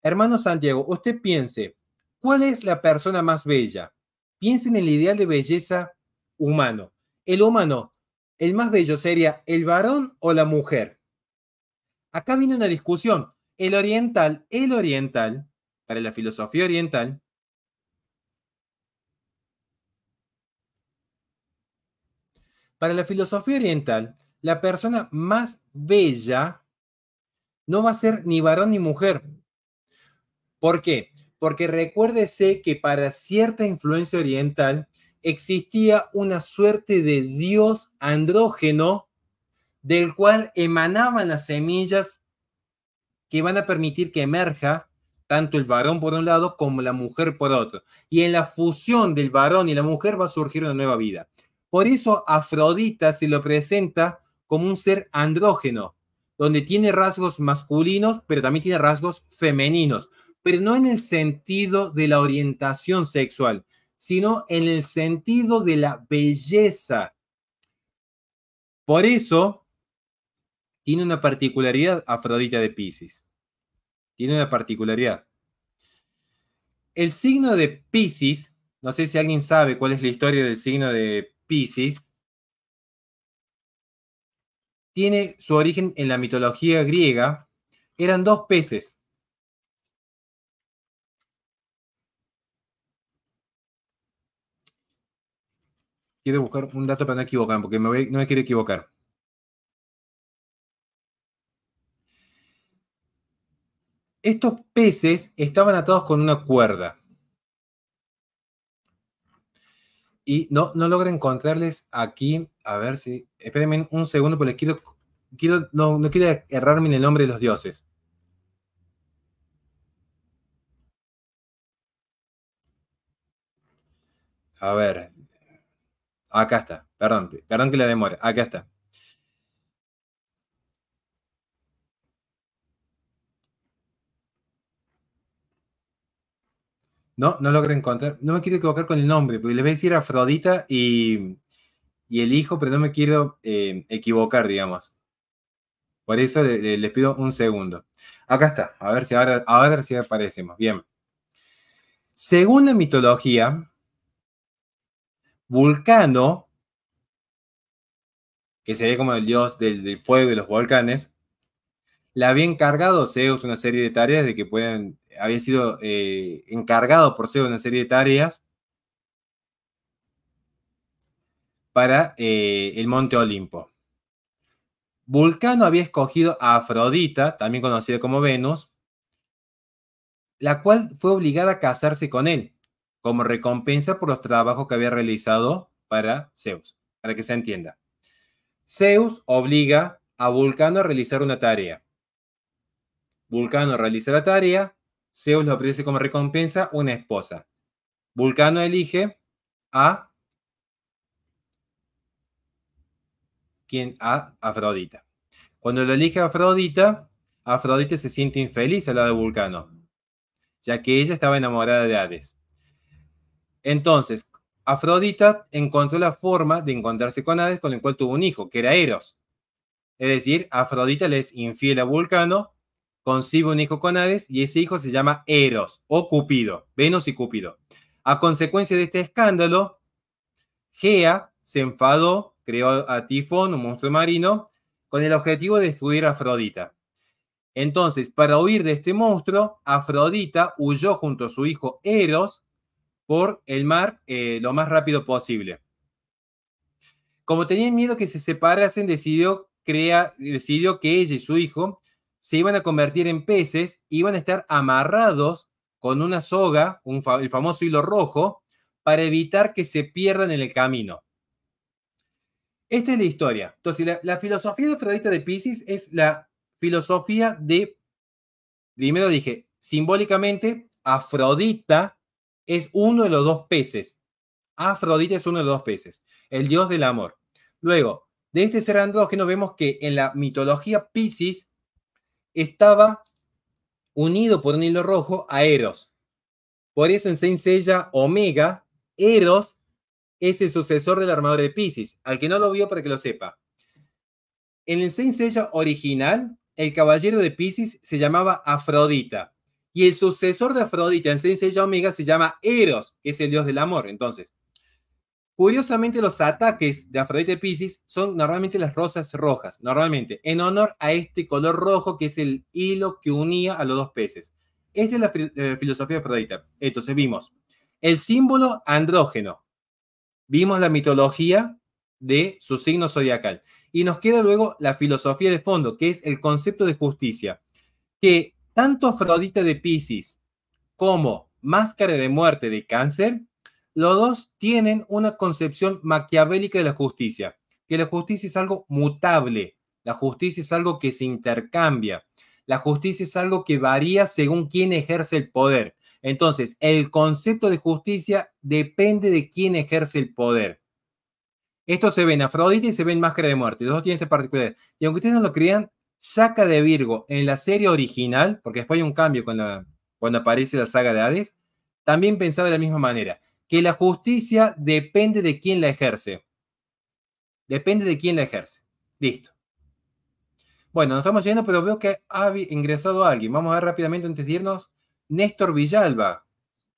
Hermano Santiago, usted piense, ¿cuál es la persona más bella? Piensen en el ideal de belleza humano. El humano, el más bello sería el varón o la mujer. Acá viene una discusión. El oriental, el oriental, para la filosofía oriental, Para la filosofía oriental, la persona más bella no va a ser ni varón ni mujer. ¿Por qué? Porque recuérdese que para cierta influencia oriental existía una suerte de dios andrógeno del cual emanaban las semillas que van a permitir que emerja tanto el varón por un lado como la mujer por otro. Y en la fusión del varón y la mujer va a surgir una nueva vida. Por eso Afrodita se lo presenta como un ser andrógeno, donde tiene rasgos masculinos, pero también tiene rasgos femeninos, pero no en el sentido de la orientación sexual, sino en el sentido de la belleza. Por eso tiene una particularidad Afrodita de Pisces. Tiene una particularidad. El signo de Pisces, no sé si alguien sabe cuál es la historia del signo de Pisces, tiene su origen en la mitología griega. Eran dos peces. Quiero buscar un dato para no equivocarme, porque no me quiero equivocar. Estos peces estaban atados con una cuerda. Y no, no logro encontrarles aquí. A ver si. Espérenme un segundo, porque quiero no, no quiero errarme en el nombre de los dioses. A ver. Acá está. Perdón, perdón que la demore. Acá está. No, no logré encontrar. No me quiero equivocar con el nombre, porque le voy a decir Afrodita y, el hijo, pero no me quiero eh, equivocar, digamos. Por eso les pido un segundo. Acá está, a ver si ahora, ver si aparecemos. Bien. Según la mitología, Vulcano, que sería como el dios del, fuego y los volcanes, le había encargado Zeus una serie de tareas de que pueden, había sido eh, encargado por Zeus una serie de tareas para eh, el monte Olimpo. Vulcano había escogido a Afrodita, también conocida como Venus, la cual fue obligada a casarse con él como recompensa por los trabajos que había realizado para Zeus, para que se entienda. Zeus obliga a Vulcano a realizar una tarea. Vulcano realiza la tarea, Zeus le ofrece como recompensa una esposa. Vulcano elige a quien a Afrodita. Cuando lo elige a Afrodita, Afrodita se siente infeliz al lado de Vulcano, ya que ella estaba enamorada de Hades. Entonces, Afrodita encontró la forma de encontrarse con Hades, con el cual tuvo un hijo, que era Eros. Es decir, Afrodita le es infiel a Vulcano concibe un hijo con Hades y ese hijo se llama Eros o Cupido, Venus y Cupido. A consecuencia de este escándalo, Gea se enfadó, creó a Tifón, un monstruo marino, con el objetivo de destruir a Afrodita. Entonces, para huir de este monstruo, Afrodita huyó junto a su hijo Eros por el mar eh, lo más rápido posible. Como tenían miedo que se separasen, decidió, decidió que ella y su hijo se iban a convertir en peces, iban a estar amarrados con una soga, un el famoso hilo rojo, para evitar que se pierdan en el camino. Esta es la historia. Entonces, la, filosofía de Afrodita de Pisces es la filosofía de, primero dije, simbólicamente, Afrodita es uno de los dos peces. Afrodita es uno de los dos peces, el dios del amor. Luego, de este ser andrógeno vemos que en la mitología Pisces estaba unido por un hilo rojo a Eros. Por eso en Saint Seiya Omega, Eros es el sucesor del armador de Pisces. Al que no lo vio, para que lo sepa. En el Saint Seiya original, el caballero de Pisces se llamaba Afrodita. Y el sucesor de Afrodita en Saint Seiya Omega se llama Eros, que es el dios del amor. Entonces, Curiosamente, los ataques de de Pisces son normalmente las rosas rojas, normalmente, en honor a este color rojo que es el hilo que unía a los dos peces. Esa es la eh, filosofía de Afrodita. Entonces vimos el símbolo andrógeno, vimos la mitología de su signo zodiacal y nos queda luego la filosofía de fondo, que es el concepto de justicia, que tanto Afrodita de Pisces como Máscara de Muerte de Cáncer los dos tienen una concepción maquiavélica de la justicia, que la justicia es algo mutable, la justicia es algo que se intercambia, la justicia es algo que varía según quién ejerce el poder. Entonces, el concepto de justicia depende de quién ejerce el poder. Esto se ve en Afrodita y se ve en Máscara de Muerte. Los dos tienen esta particularidad. Y aunque ustedes no lo crean, Saca de Virgo en la serie original, porque después hay un cambio cuando aparece la saga de Hades, también pensaba de la misma manera que la justicia depende de quién la ejerce. Depende de quién la ejerce. Listo. Bueno, nos estamos yendo, pero veo que ha ingresado alguien. Vamos a ver rápidamente antes de irnos. Néstor Villalba.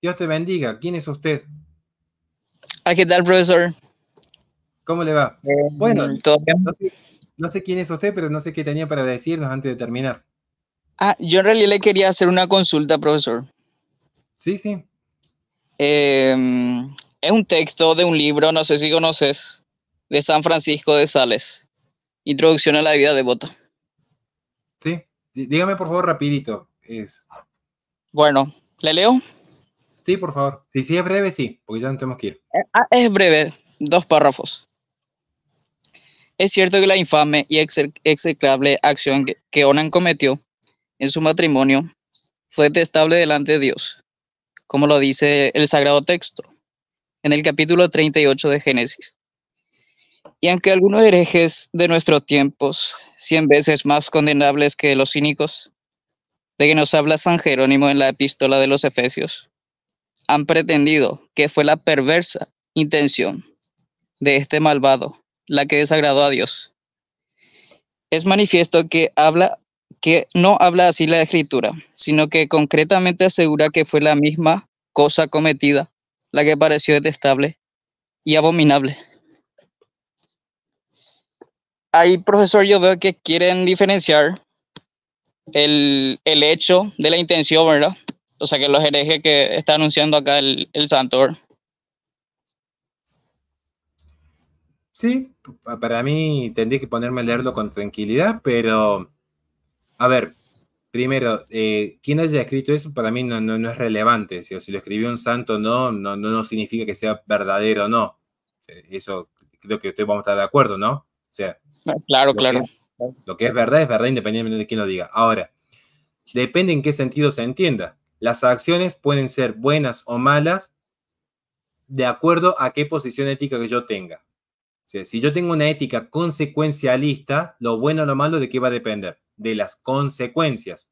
Dios te bendiga. ¿Quién es usted? Ah, ¿qué tal, profesor? ¿Cómo le va? bueno, no sé, no sé quién es usted, pero no sé qué tenía para decirnos antes de terminar. Ah, yo en realidad le quería hacer una consulta, profesor. Sí, sí. Em, es un texto de un libro, no sé si conoces, de San Francisco de Sales, Introducción a la vida devota. Sí, dígame por favor rapidito. Es... Bueno, ¿le leo? Sí, por favor. Si sí es breve, sí, porque ya no tenemos que ir. Eh, ah, es breve, dos párrafos. Es cierto que la infame y execrable acción que Onan cometió en su matrimonio fue detestable delante de Dios como lo dice el Sagrado Texto, en el capítulo 38 de Génesis. Y aunque algunos herejes de nuestros tiempos, cien veces más condenables que los cínicos, de que nos habla San Jerónimo en la epístola de los Efesios, han pretendido que fue la perversa intención de este malvado la que desagradó a Dios. Es manifiesto que habla que no habla así la escritura, sino que concretamente asegura que fue la misma cosa cometida, la que pareció detestable y abominable. Ahí, profesor, yo veo que quieren diferenciar el, hecho de la intención, ¿verdad? O sea, que los herejes que está anunciando acá el, el Santor. Sí, para mí tendría que ponerme a leerlo con tranquilidad, pero a ver, primero, eh, quien haya escrito eso para mí no, no, es relevante. Si, lo escribió un santo no, no, no, no significa que sea verdadero o no. Eh, eso creo que ustedes vamos a estar de acuerdo, ¿no? O sea, ah, claro, claro. lo que es verdad es verdad independientemente de quién lo diga. Ahora, depende en qué sentido se entienda. Las acciones pueden ser buenas o malas de acuerdo a qué posición ética que yo tenga. si yo tengo una ética consecuencialista, lo bueno o lo malo de qué va a depender de las consecuencias.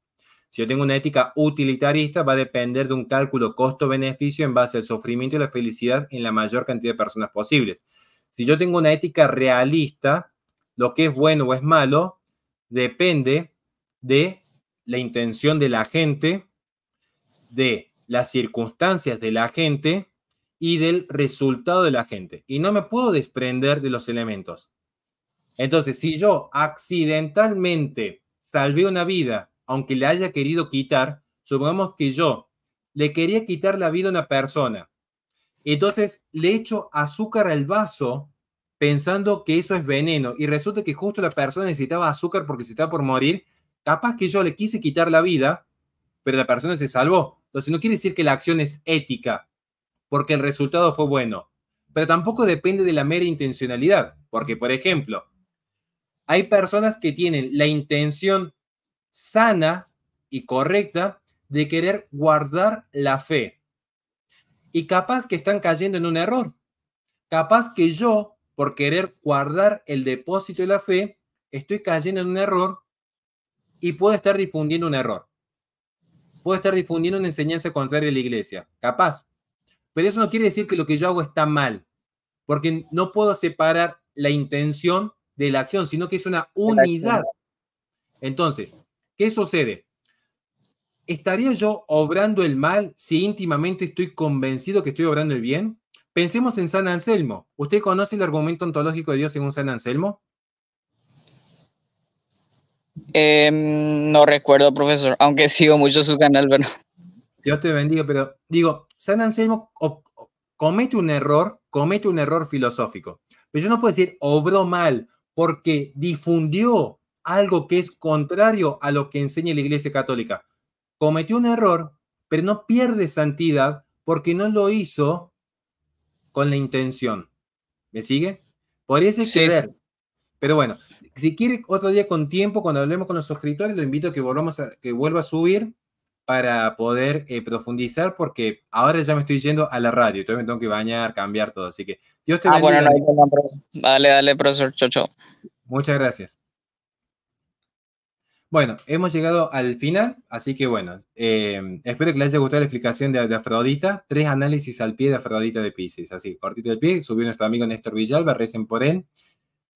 Si yo tengo una ética utilitarista, va a depender de un cálculo costo-beneficio en base al sufrimiento y la felicidad en la mayor cantidad de personas posibles. Si yo tengo una ética realista, lo que es bueno o es malo depende de la intención de la gente, de las circunstancias de la gente y del resultado de la gente. Y no me puedo desprender de los elementos. Entonces, si yo accidentalmente salvé una vida, aunque le haya querido quitar, supongamos que yo le quería quitar la vida a una persona. Entonces le echo azúcar al vaso pensando que eso es veneno y resulta que justo la persona necesitaba azúcar porque se estaba por morir. Capaz que yo le quise quitar la vida, pero la persona se salvó. Entonces no quiere decir que la acción es ética porque el resultado fue bueno, pero tampoco depende de la mera intencionalidad, porque por ejemplo, hay personas que tienen la intención sana y correcta de querer guardar la fe. Y capaz que están cayendo en un error. Capaz que yo, por querer guardar el depósito de la fe, estoy cayendo en un error y puedo estar difundiendo un error. Puedo estar difundiendo una enseñanza contraria a la iglesia, capaz. Pero eso no quiere decir que lo que yo hago está mal, porque no puedo separar la intención de la acción, sino que es una unidad. Entonces, ¿qué sucede? ¿Estaría yo obrando el mal si íntimamente estoy convencido que estoy obrando el bien? Pensemos en San Anselmo. ¿Usted conoce el argumento ontológico de Dios según San Anselmo? Em, no recuerdo, profesor, aunque sigo mucho su canal, pero... Dios te bendiga, pero digo, San Anselmo comete un error, comete un error filosófico. Pero yo no puedo decir, obró mal, porque difundió algo que es contrario a lo que enseña la Iglesia Católica. Cometió un error, pero no pierde santidad porque no lo hizo con la intención. ¿Me sigue? Por eso Pero bueno, si quiere otro día con tiempo, cuando hablemos con los suscriptores, lo invito que, volvamos a, que vuelva a subir para poder eh, profundizar, porque ahora ya me estoy yendo a la radio, entonces me tengo que bañar, cambiar todo. Así que Dios te ah, bendiga. Bueno, dale, dale, profesor Chocho. Muchas gracias. Bueno, hemos llegado al final, así que bueno, eh, espero que les haya gustado la explicación de, de, Afrodita. Tres análisis al pie de Afrodita de Pisces, así, cortito el pie, subió nuestro amigo Néstor Villalba, recen por él,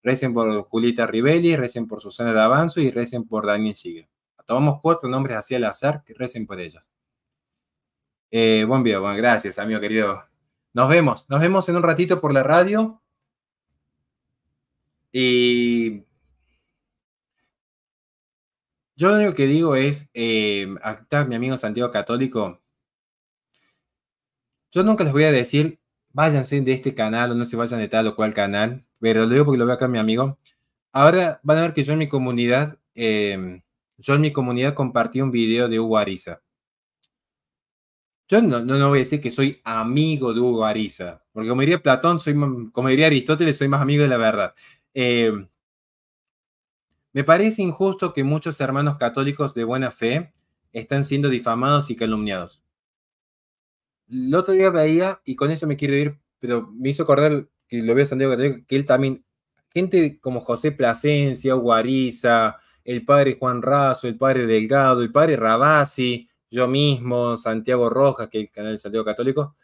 recen por Julita Rivelli, recen por Susana de avanzo y recen por Daniel Chiga. Tomamos cuatro nombres así al azar, que recen por ellos. Eh, buen video, bueno, gracias, amigo querido. Nos vemos, nos vemos en un ratito por la radio. Y yo lo único que digo es, eh, está mi amigo Santiago Católico, yo nunca les voy a decir, váyanse de este canal o no se vayan de tal o cual canal, pero lo digo porque lo veo acá mi amigo. Ahora van a ver que yo en mi comunidad eh, yo en mi comunidad compartí un video de Hugo Ariza. Yo no, no, voy a decir que soy amigo de Hugo Ariza, porque como diría Platón, soy, como diría Aristóteles, soy más amigo de la verdad. Eh, me parece injusto que muchos hermanos católicos de buena fe están siendo difamados y calumniados. El otro día veía, y con esto me quiero ir, pero me hizo acordar que lo veo Santiago Católico, que él también, gente como José Plasencia, Ariza el padre Juan Razo, el padre Delgado, el padre Rabasi, yo mismo, Santiago Rojas, que es el canal de Santiago Católico,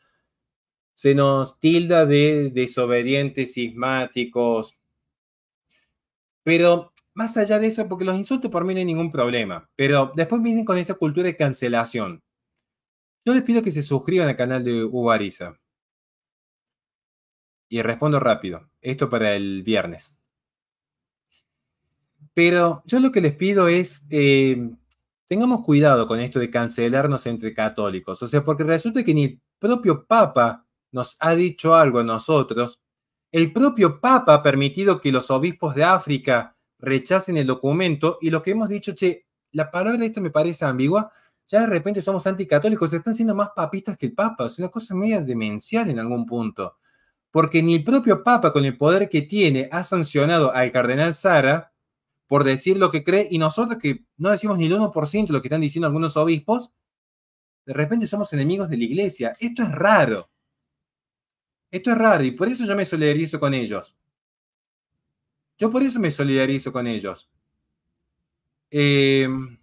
se nos tilda de desobedientes, sismáticos. Pero más allá de eso, porque los insultos por mí no hay ningún problema, pero después vienen con esa cultura de cancelación. Yo les pido que se suscriban al canal de Ubariza. Y respondo rápido. Esto para el viernes. Pero yo lo que les pido es, eh, tengamos cuidado con esto de cancelarnos entre católicos. O sea, porque resulta que ni el propio Papa nos ha dicho algo a nosotros. El propio Papa ha permitido que los obispos de África rechacen el documento y lo que hemos dicho, che, la palabra de esto me parece ambigua, ya de repente somos anticatólicos, están siendo más papistas que el Papa, es una cosa media demencial en algún punto, porque ni el propio Papa con el poder que tiene ha sancionado al cardenal Sara, por decir lo que cree, y nosotros que no decimos ni el 1% lo que están diciendo algunos obispos, de repente somos enemigos de la iglesia. Esto es raro. Esto es raro, y por eso yo me solidarizo con ellos. Yo por eso me solidarizo con ellos. Em,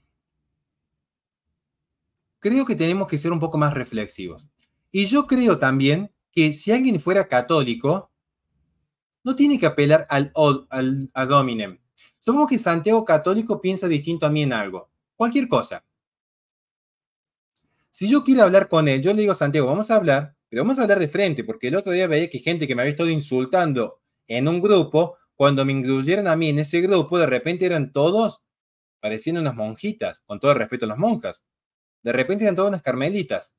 creo que tenemos que ser un poco más reflexivos. Y yo creo también que si alguien fuera católico, no tiene que apelar al, al, Supongo que Santiago Católico piensa distinto a mí en algo, cualquier cosa. Si yo quiero hablar con él, yo le digo, Santiago, vamos a hablar, pero vamos a hablar de frente, porque el otro día veía que gente que me había estado insultando en un grupo, cuando me incluyeron a mí en ese grupo, de repente eran todos pareciendo unas monjitas, con todo el respeto a las monjas. De repente eran todas unas carmelitas.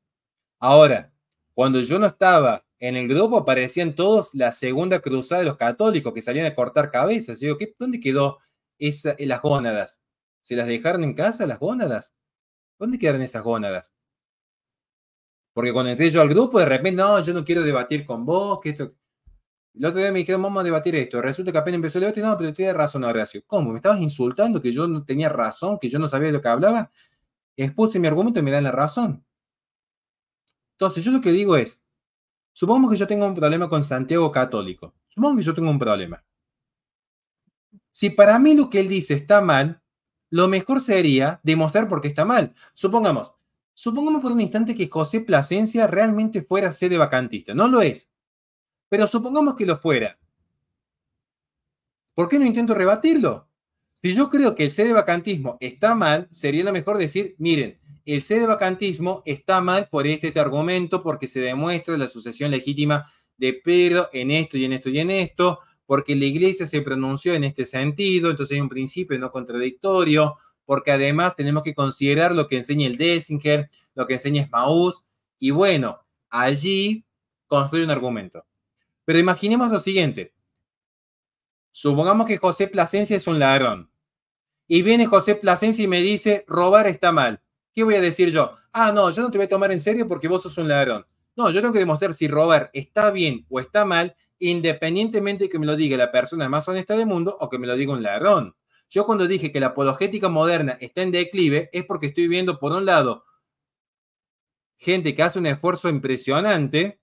Ahora, cuando yo no estaba en el grupo, aparecían todos la segunda cruzada de los católicos que salían a cortar cabezas. Yo digo, ¿qué, ¿dónde quedó eh, las gónadas? ¿Se las dejaron en casa las gónadas? ¿Dónde quedaron esas gónadas? Porque cuando entré yo al grupo, de repente, no, yo no quiero debatir con vos, que esto. El otro día me dijeron, vamos a debatir esto. Resulta que apenas empezó el debate, no, pero tenía razón, Horacio. ¿Cómo? ¿Me estabas insultando que yo no tenía razón, que yo no sabía de lo que hablaba? Expuse mi argumento y me dan la razón. Entonces, yo lo que digo es, supongamos que yo tengo un problema con Santiago Católico. Supongamos que yo tengo un problema. Si para mí lo que él dice está mal, lo mejor sería demostrar por qué está mal. Supongamos, supongamos por un instante que José Plasencia realmente fuera sede vacantista. No lo es. Pero supongamos que lo fuera. ¿Por qué no intento rebatirlo? Si yo creo que el sede vacantismo está mal, sería lo mejor decir, miren, el sede vacantismo está mal por este, este argumento, porque se demuestra la sucesión legítima de Pedro en esto y en esto y en esto, porque la iglesia se pronunció en este sentido, entonces hay un principio no contradictorio, porque además tenemos que considerar lo que enseña el Dessinger, lo que enseña Smaús, y bueno, allí construye un argumento. Pero imaginemos lo siguiente. Supongamos que José Plasencia es un ladrón. Y viene José Plasencia y me dice, robar está mal. ¿Qué voy a decir yo? Ah, no, yo no te voy a tomar en serio porque vos sos un ladrón. No, yo tengo que demostrar si robar está bien o está mal independientemente de que me lo diga la persona más honesta del mundo o que me lo diga un ladrón. Yo cuando dije que la apologética moderna está en declive es porque estoy viendo, por un lado, gente que hace un esfuerzo impresionante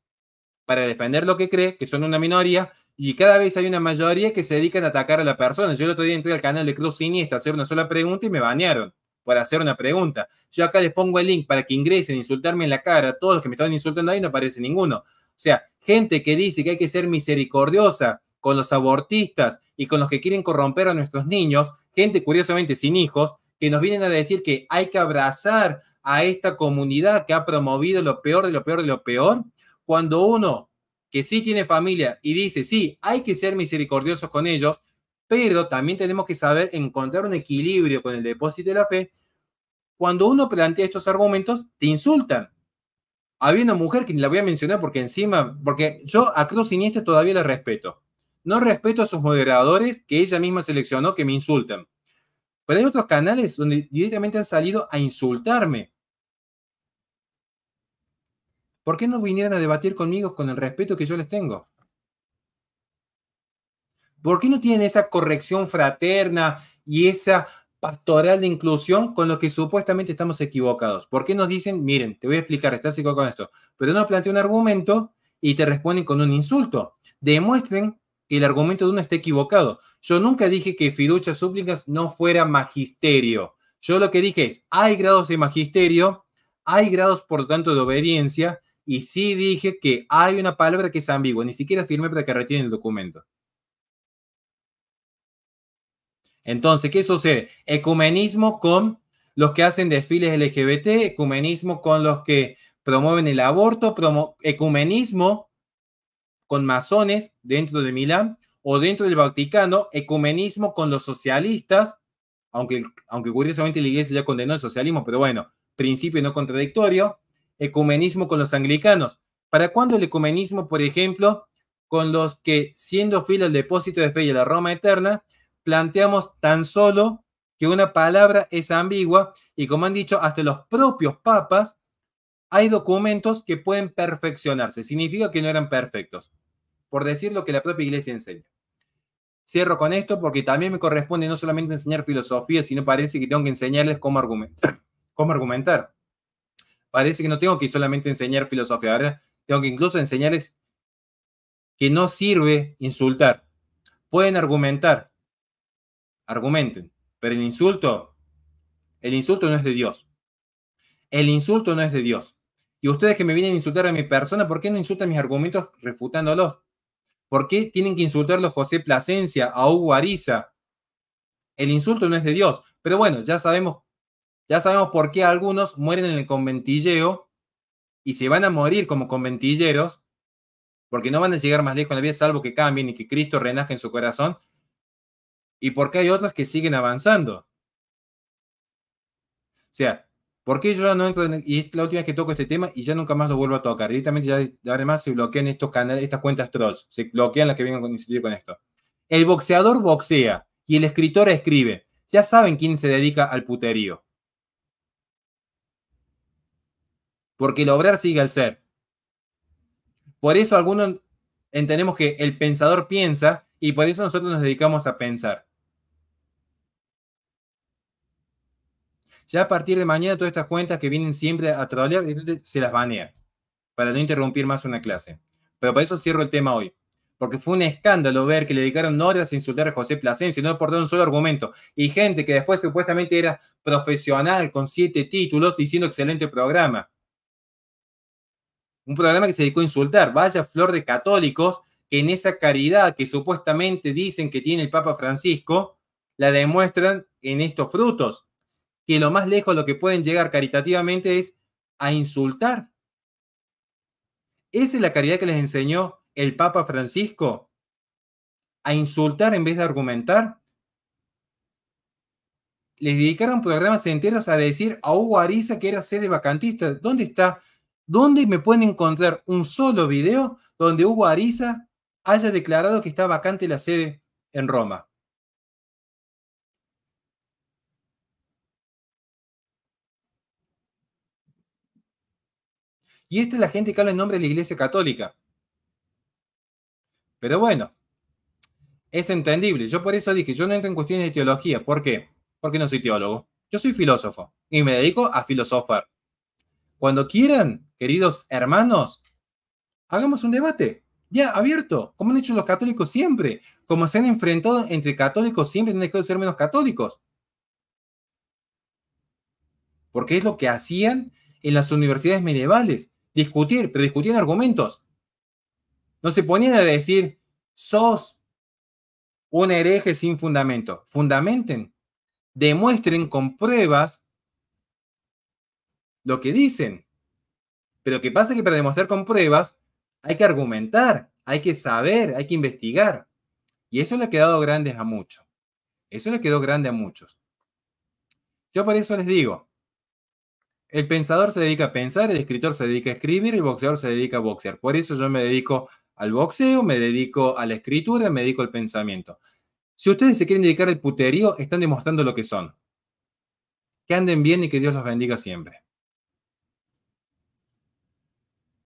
para defender lo que cree, que son una minoría, y cada vez hay una mayoría que se dedican a atacar a la persona. Yo el otro día entré al canal de Cruz Siniestra a hacer una sola pregunta y me banearon para hacer una pregunta. Yo acá les pongo el link para que ingresen, insultarme en la cara. Todos los que me estaban insultando ahí no aparece ninguno. O sea, gente que dice que hay que ser misericordiosa con los abortistas y con los que quieren corromper a nuestros niños, gente curiosamente sin hijos, que nos vienen a decir que hay que abrazar a esta comunidad que ha promovido lo peor de lo peor de lo peor, cuando uno que sí tiene familia y dice, sí, hay que ser misericordiosos con ellos, pero también tenemos que saber encontrar un equilibrio con el depósito de la fe. Cuando uno plantea estos argumentos, te insultan. Había una mujer que la voy a mencionar porque encima, porque yo a Cruz Iniesta todavía la respeto. No respeto a sus moderadores que ella misma seleccionó que me insultan. Pero hay otros canales donde directamente han salido a insultarme. ¿Por qué no vinieron a debatir conmigo con el respeto que yo les tengo? ¿Por qué no tienen esa corrección fraterna y esa pastoral de inclusión con los que supuestamente estamos equivocados? ¿Por qué nos dicen, miren, te voy a explicar, estás equivocado con esto, pero no plantea un argumento y te responden con un insulto? Demuestren que el argumento de uno está equivocado. Yo nunca dije que fiducia súplicas no fuera magisterio. Yo lo que dije es, hay grados de magisterio, hay grados, por lo tanto, de obediencia, y sí dije que hay una palabra que es ambigua, ni siquiera firme para que retienen el documento. Entonces, ¿qué sucede? Ecumenismo con los que hacen desfiles LGBT, ecumenismo con los que promueven el aborto, ecumenismo con masones dentro de Milán o dentro del Vaticano, ecumenismo con los socialistas, aunque, aunque curiosamente la iglesia ya condenó el socialismo, pero bueno, principio no contradictorio, ecumenismo con los anglicanos. ¿Para cuándo el ecumenismo, por ejemplo, con los que, siendo fila al depósito de fe y a la Roma eterna, planteamos tan solo que una palabra es ambigua y como han dicho hasta los propios papas, hay documentos que pueden perfeccionarse. Significa que no eran perfectos, por decir lo que la propia iglesia enseña. Cierro con esto porque también me corresponde no solamente enseñar filosofía, sino parece que tengo que enseñarles cómo argumentar. Cómo argumentar. Parece que no tengo que solamente enseñar filosofía, ahora tengo que incluso enseñarles que no sirve insultar. Pueden argumentar, argumenten, pero el insulto, el insulto no es de Dios. El insulto no es de Dios. Y ustedes que me vienen a insultar a mi persona, ¿por qué no insultan mis argumentos refutándolos? ¿Por qué tienen que insultarlo a José Plasencia, a Hugo Ariza? El insulto no es de Dios. Pero bueno, ya sabemos, ya sabemos por qué algunos mueren en el conventilleo y se van a morir como conventilleros, porque no van a llegar más lejos en la vida, salvo que cambien y que Cristo renazca en su corazón ¿Y por qué hay otras que siguen avanzando? O sea, ¿por qué yo ya no entro y es la última vez que toco este tema y ya nunca más lo vuelvo a tocar? Directamente ya además se bloquean estos canales, estas cuentas trolls, se bloquean las que vengan con con esto. El boxeador boxea y el escritor escribe. Ya saben quién se dedica al puterío. Porque el obrar sigue al ser. Por eso algunos entendemos que el pensador piensa y por eso nosotros nos dedicamos a pensar. Ya a partir de mañana todas estas cuentas que vienen siempre a trolear, se las banea, para no interrumpir más una clase. Pero para eso cierro el tema hoy, porque fue un escándalo ver que le dedicaron horas a insultar a José Plasencia, no dar un solo argumento, y gente que después supuestamente era profesional con siete títulos diciendo excelente programa. Un programa que se dedicó a insultar, vaya flor de católicos que en esa caridad que supuestamente dicen que tiene el Papa Francisco, la demuestran en estos frutos que lo más lejos lo que pueden llegar caritativamente es a insultar. Esa es la caridad que les enseñó el Papa Francisco, a insultar en vez de argumentar. Les dedicaron programas enteros a decir a Hugo Ariza que era sede vacantista. ¿Dónde está? ¿Dónde me pueden encontrar un solo video donde Hugo Ariza haya declarado que está vacante la sede en Roma? Y esta es la gente que habla en nombre de la Iglesia Católica. Pero bueno, es entendible. Yo por eso dije, yo no entro en cuestiones de teología. ¿Por qué? Porque no soy teólogo. Yo soy filósofo y me dedico a filosofar. Cuando quieran, queridos hermanos, hagamos un debate. Ya, abierto, como han hecho los católicos siempre, como se han enfrentado entre católicos siempre, han dejado de ser menos católicos. Porque es lo que hacían en las universidades medievales discutir, pero discutían argumentos. No se ponían a decir, sos un hereje sin fundamento. Fundamenten, demuestren con pruebas lo que dicen. Pero lo que pasa es que para demostrar con pruebas hay que argumentar, hay que saber, hay que investigar. Y eso le ha quedado grande a muchos. Eso le quedó grande a muchos. Yo por eso les digo, el pensador se dedica a pensar, el escritor se dedica a escribir, el boxeador se dedica a boxear. Por eso yo me dedico al boxeo, me dedico a la escritura, me dedico al pensamiento. Si ustedes se quieren dedicar al puterío, están demostrando lo que son. Que anden bien y que Dios los bendiga siempre.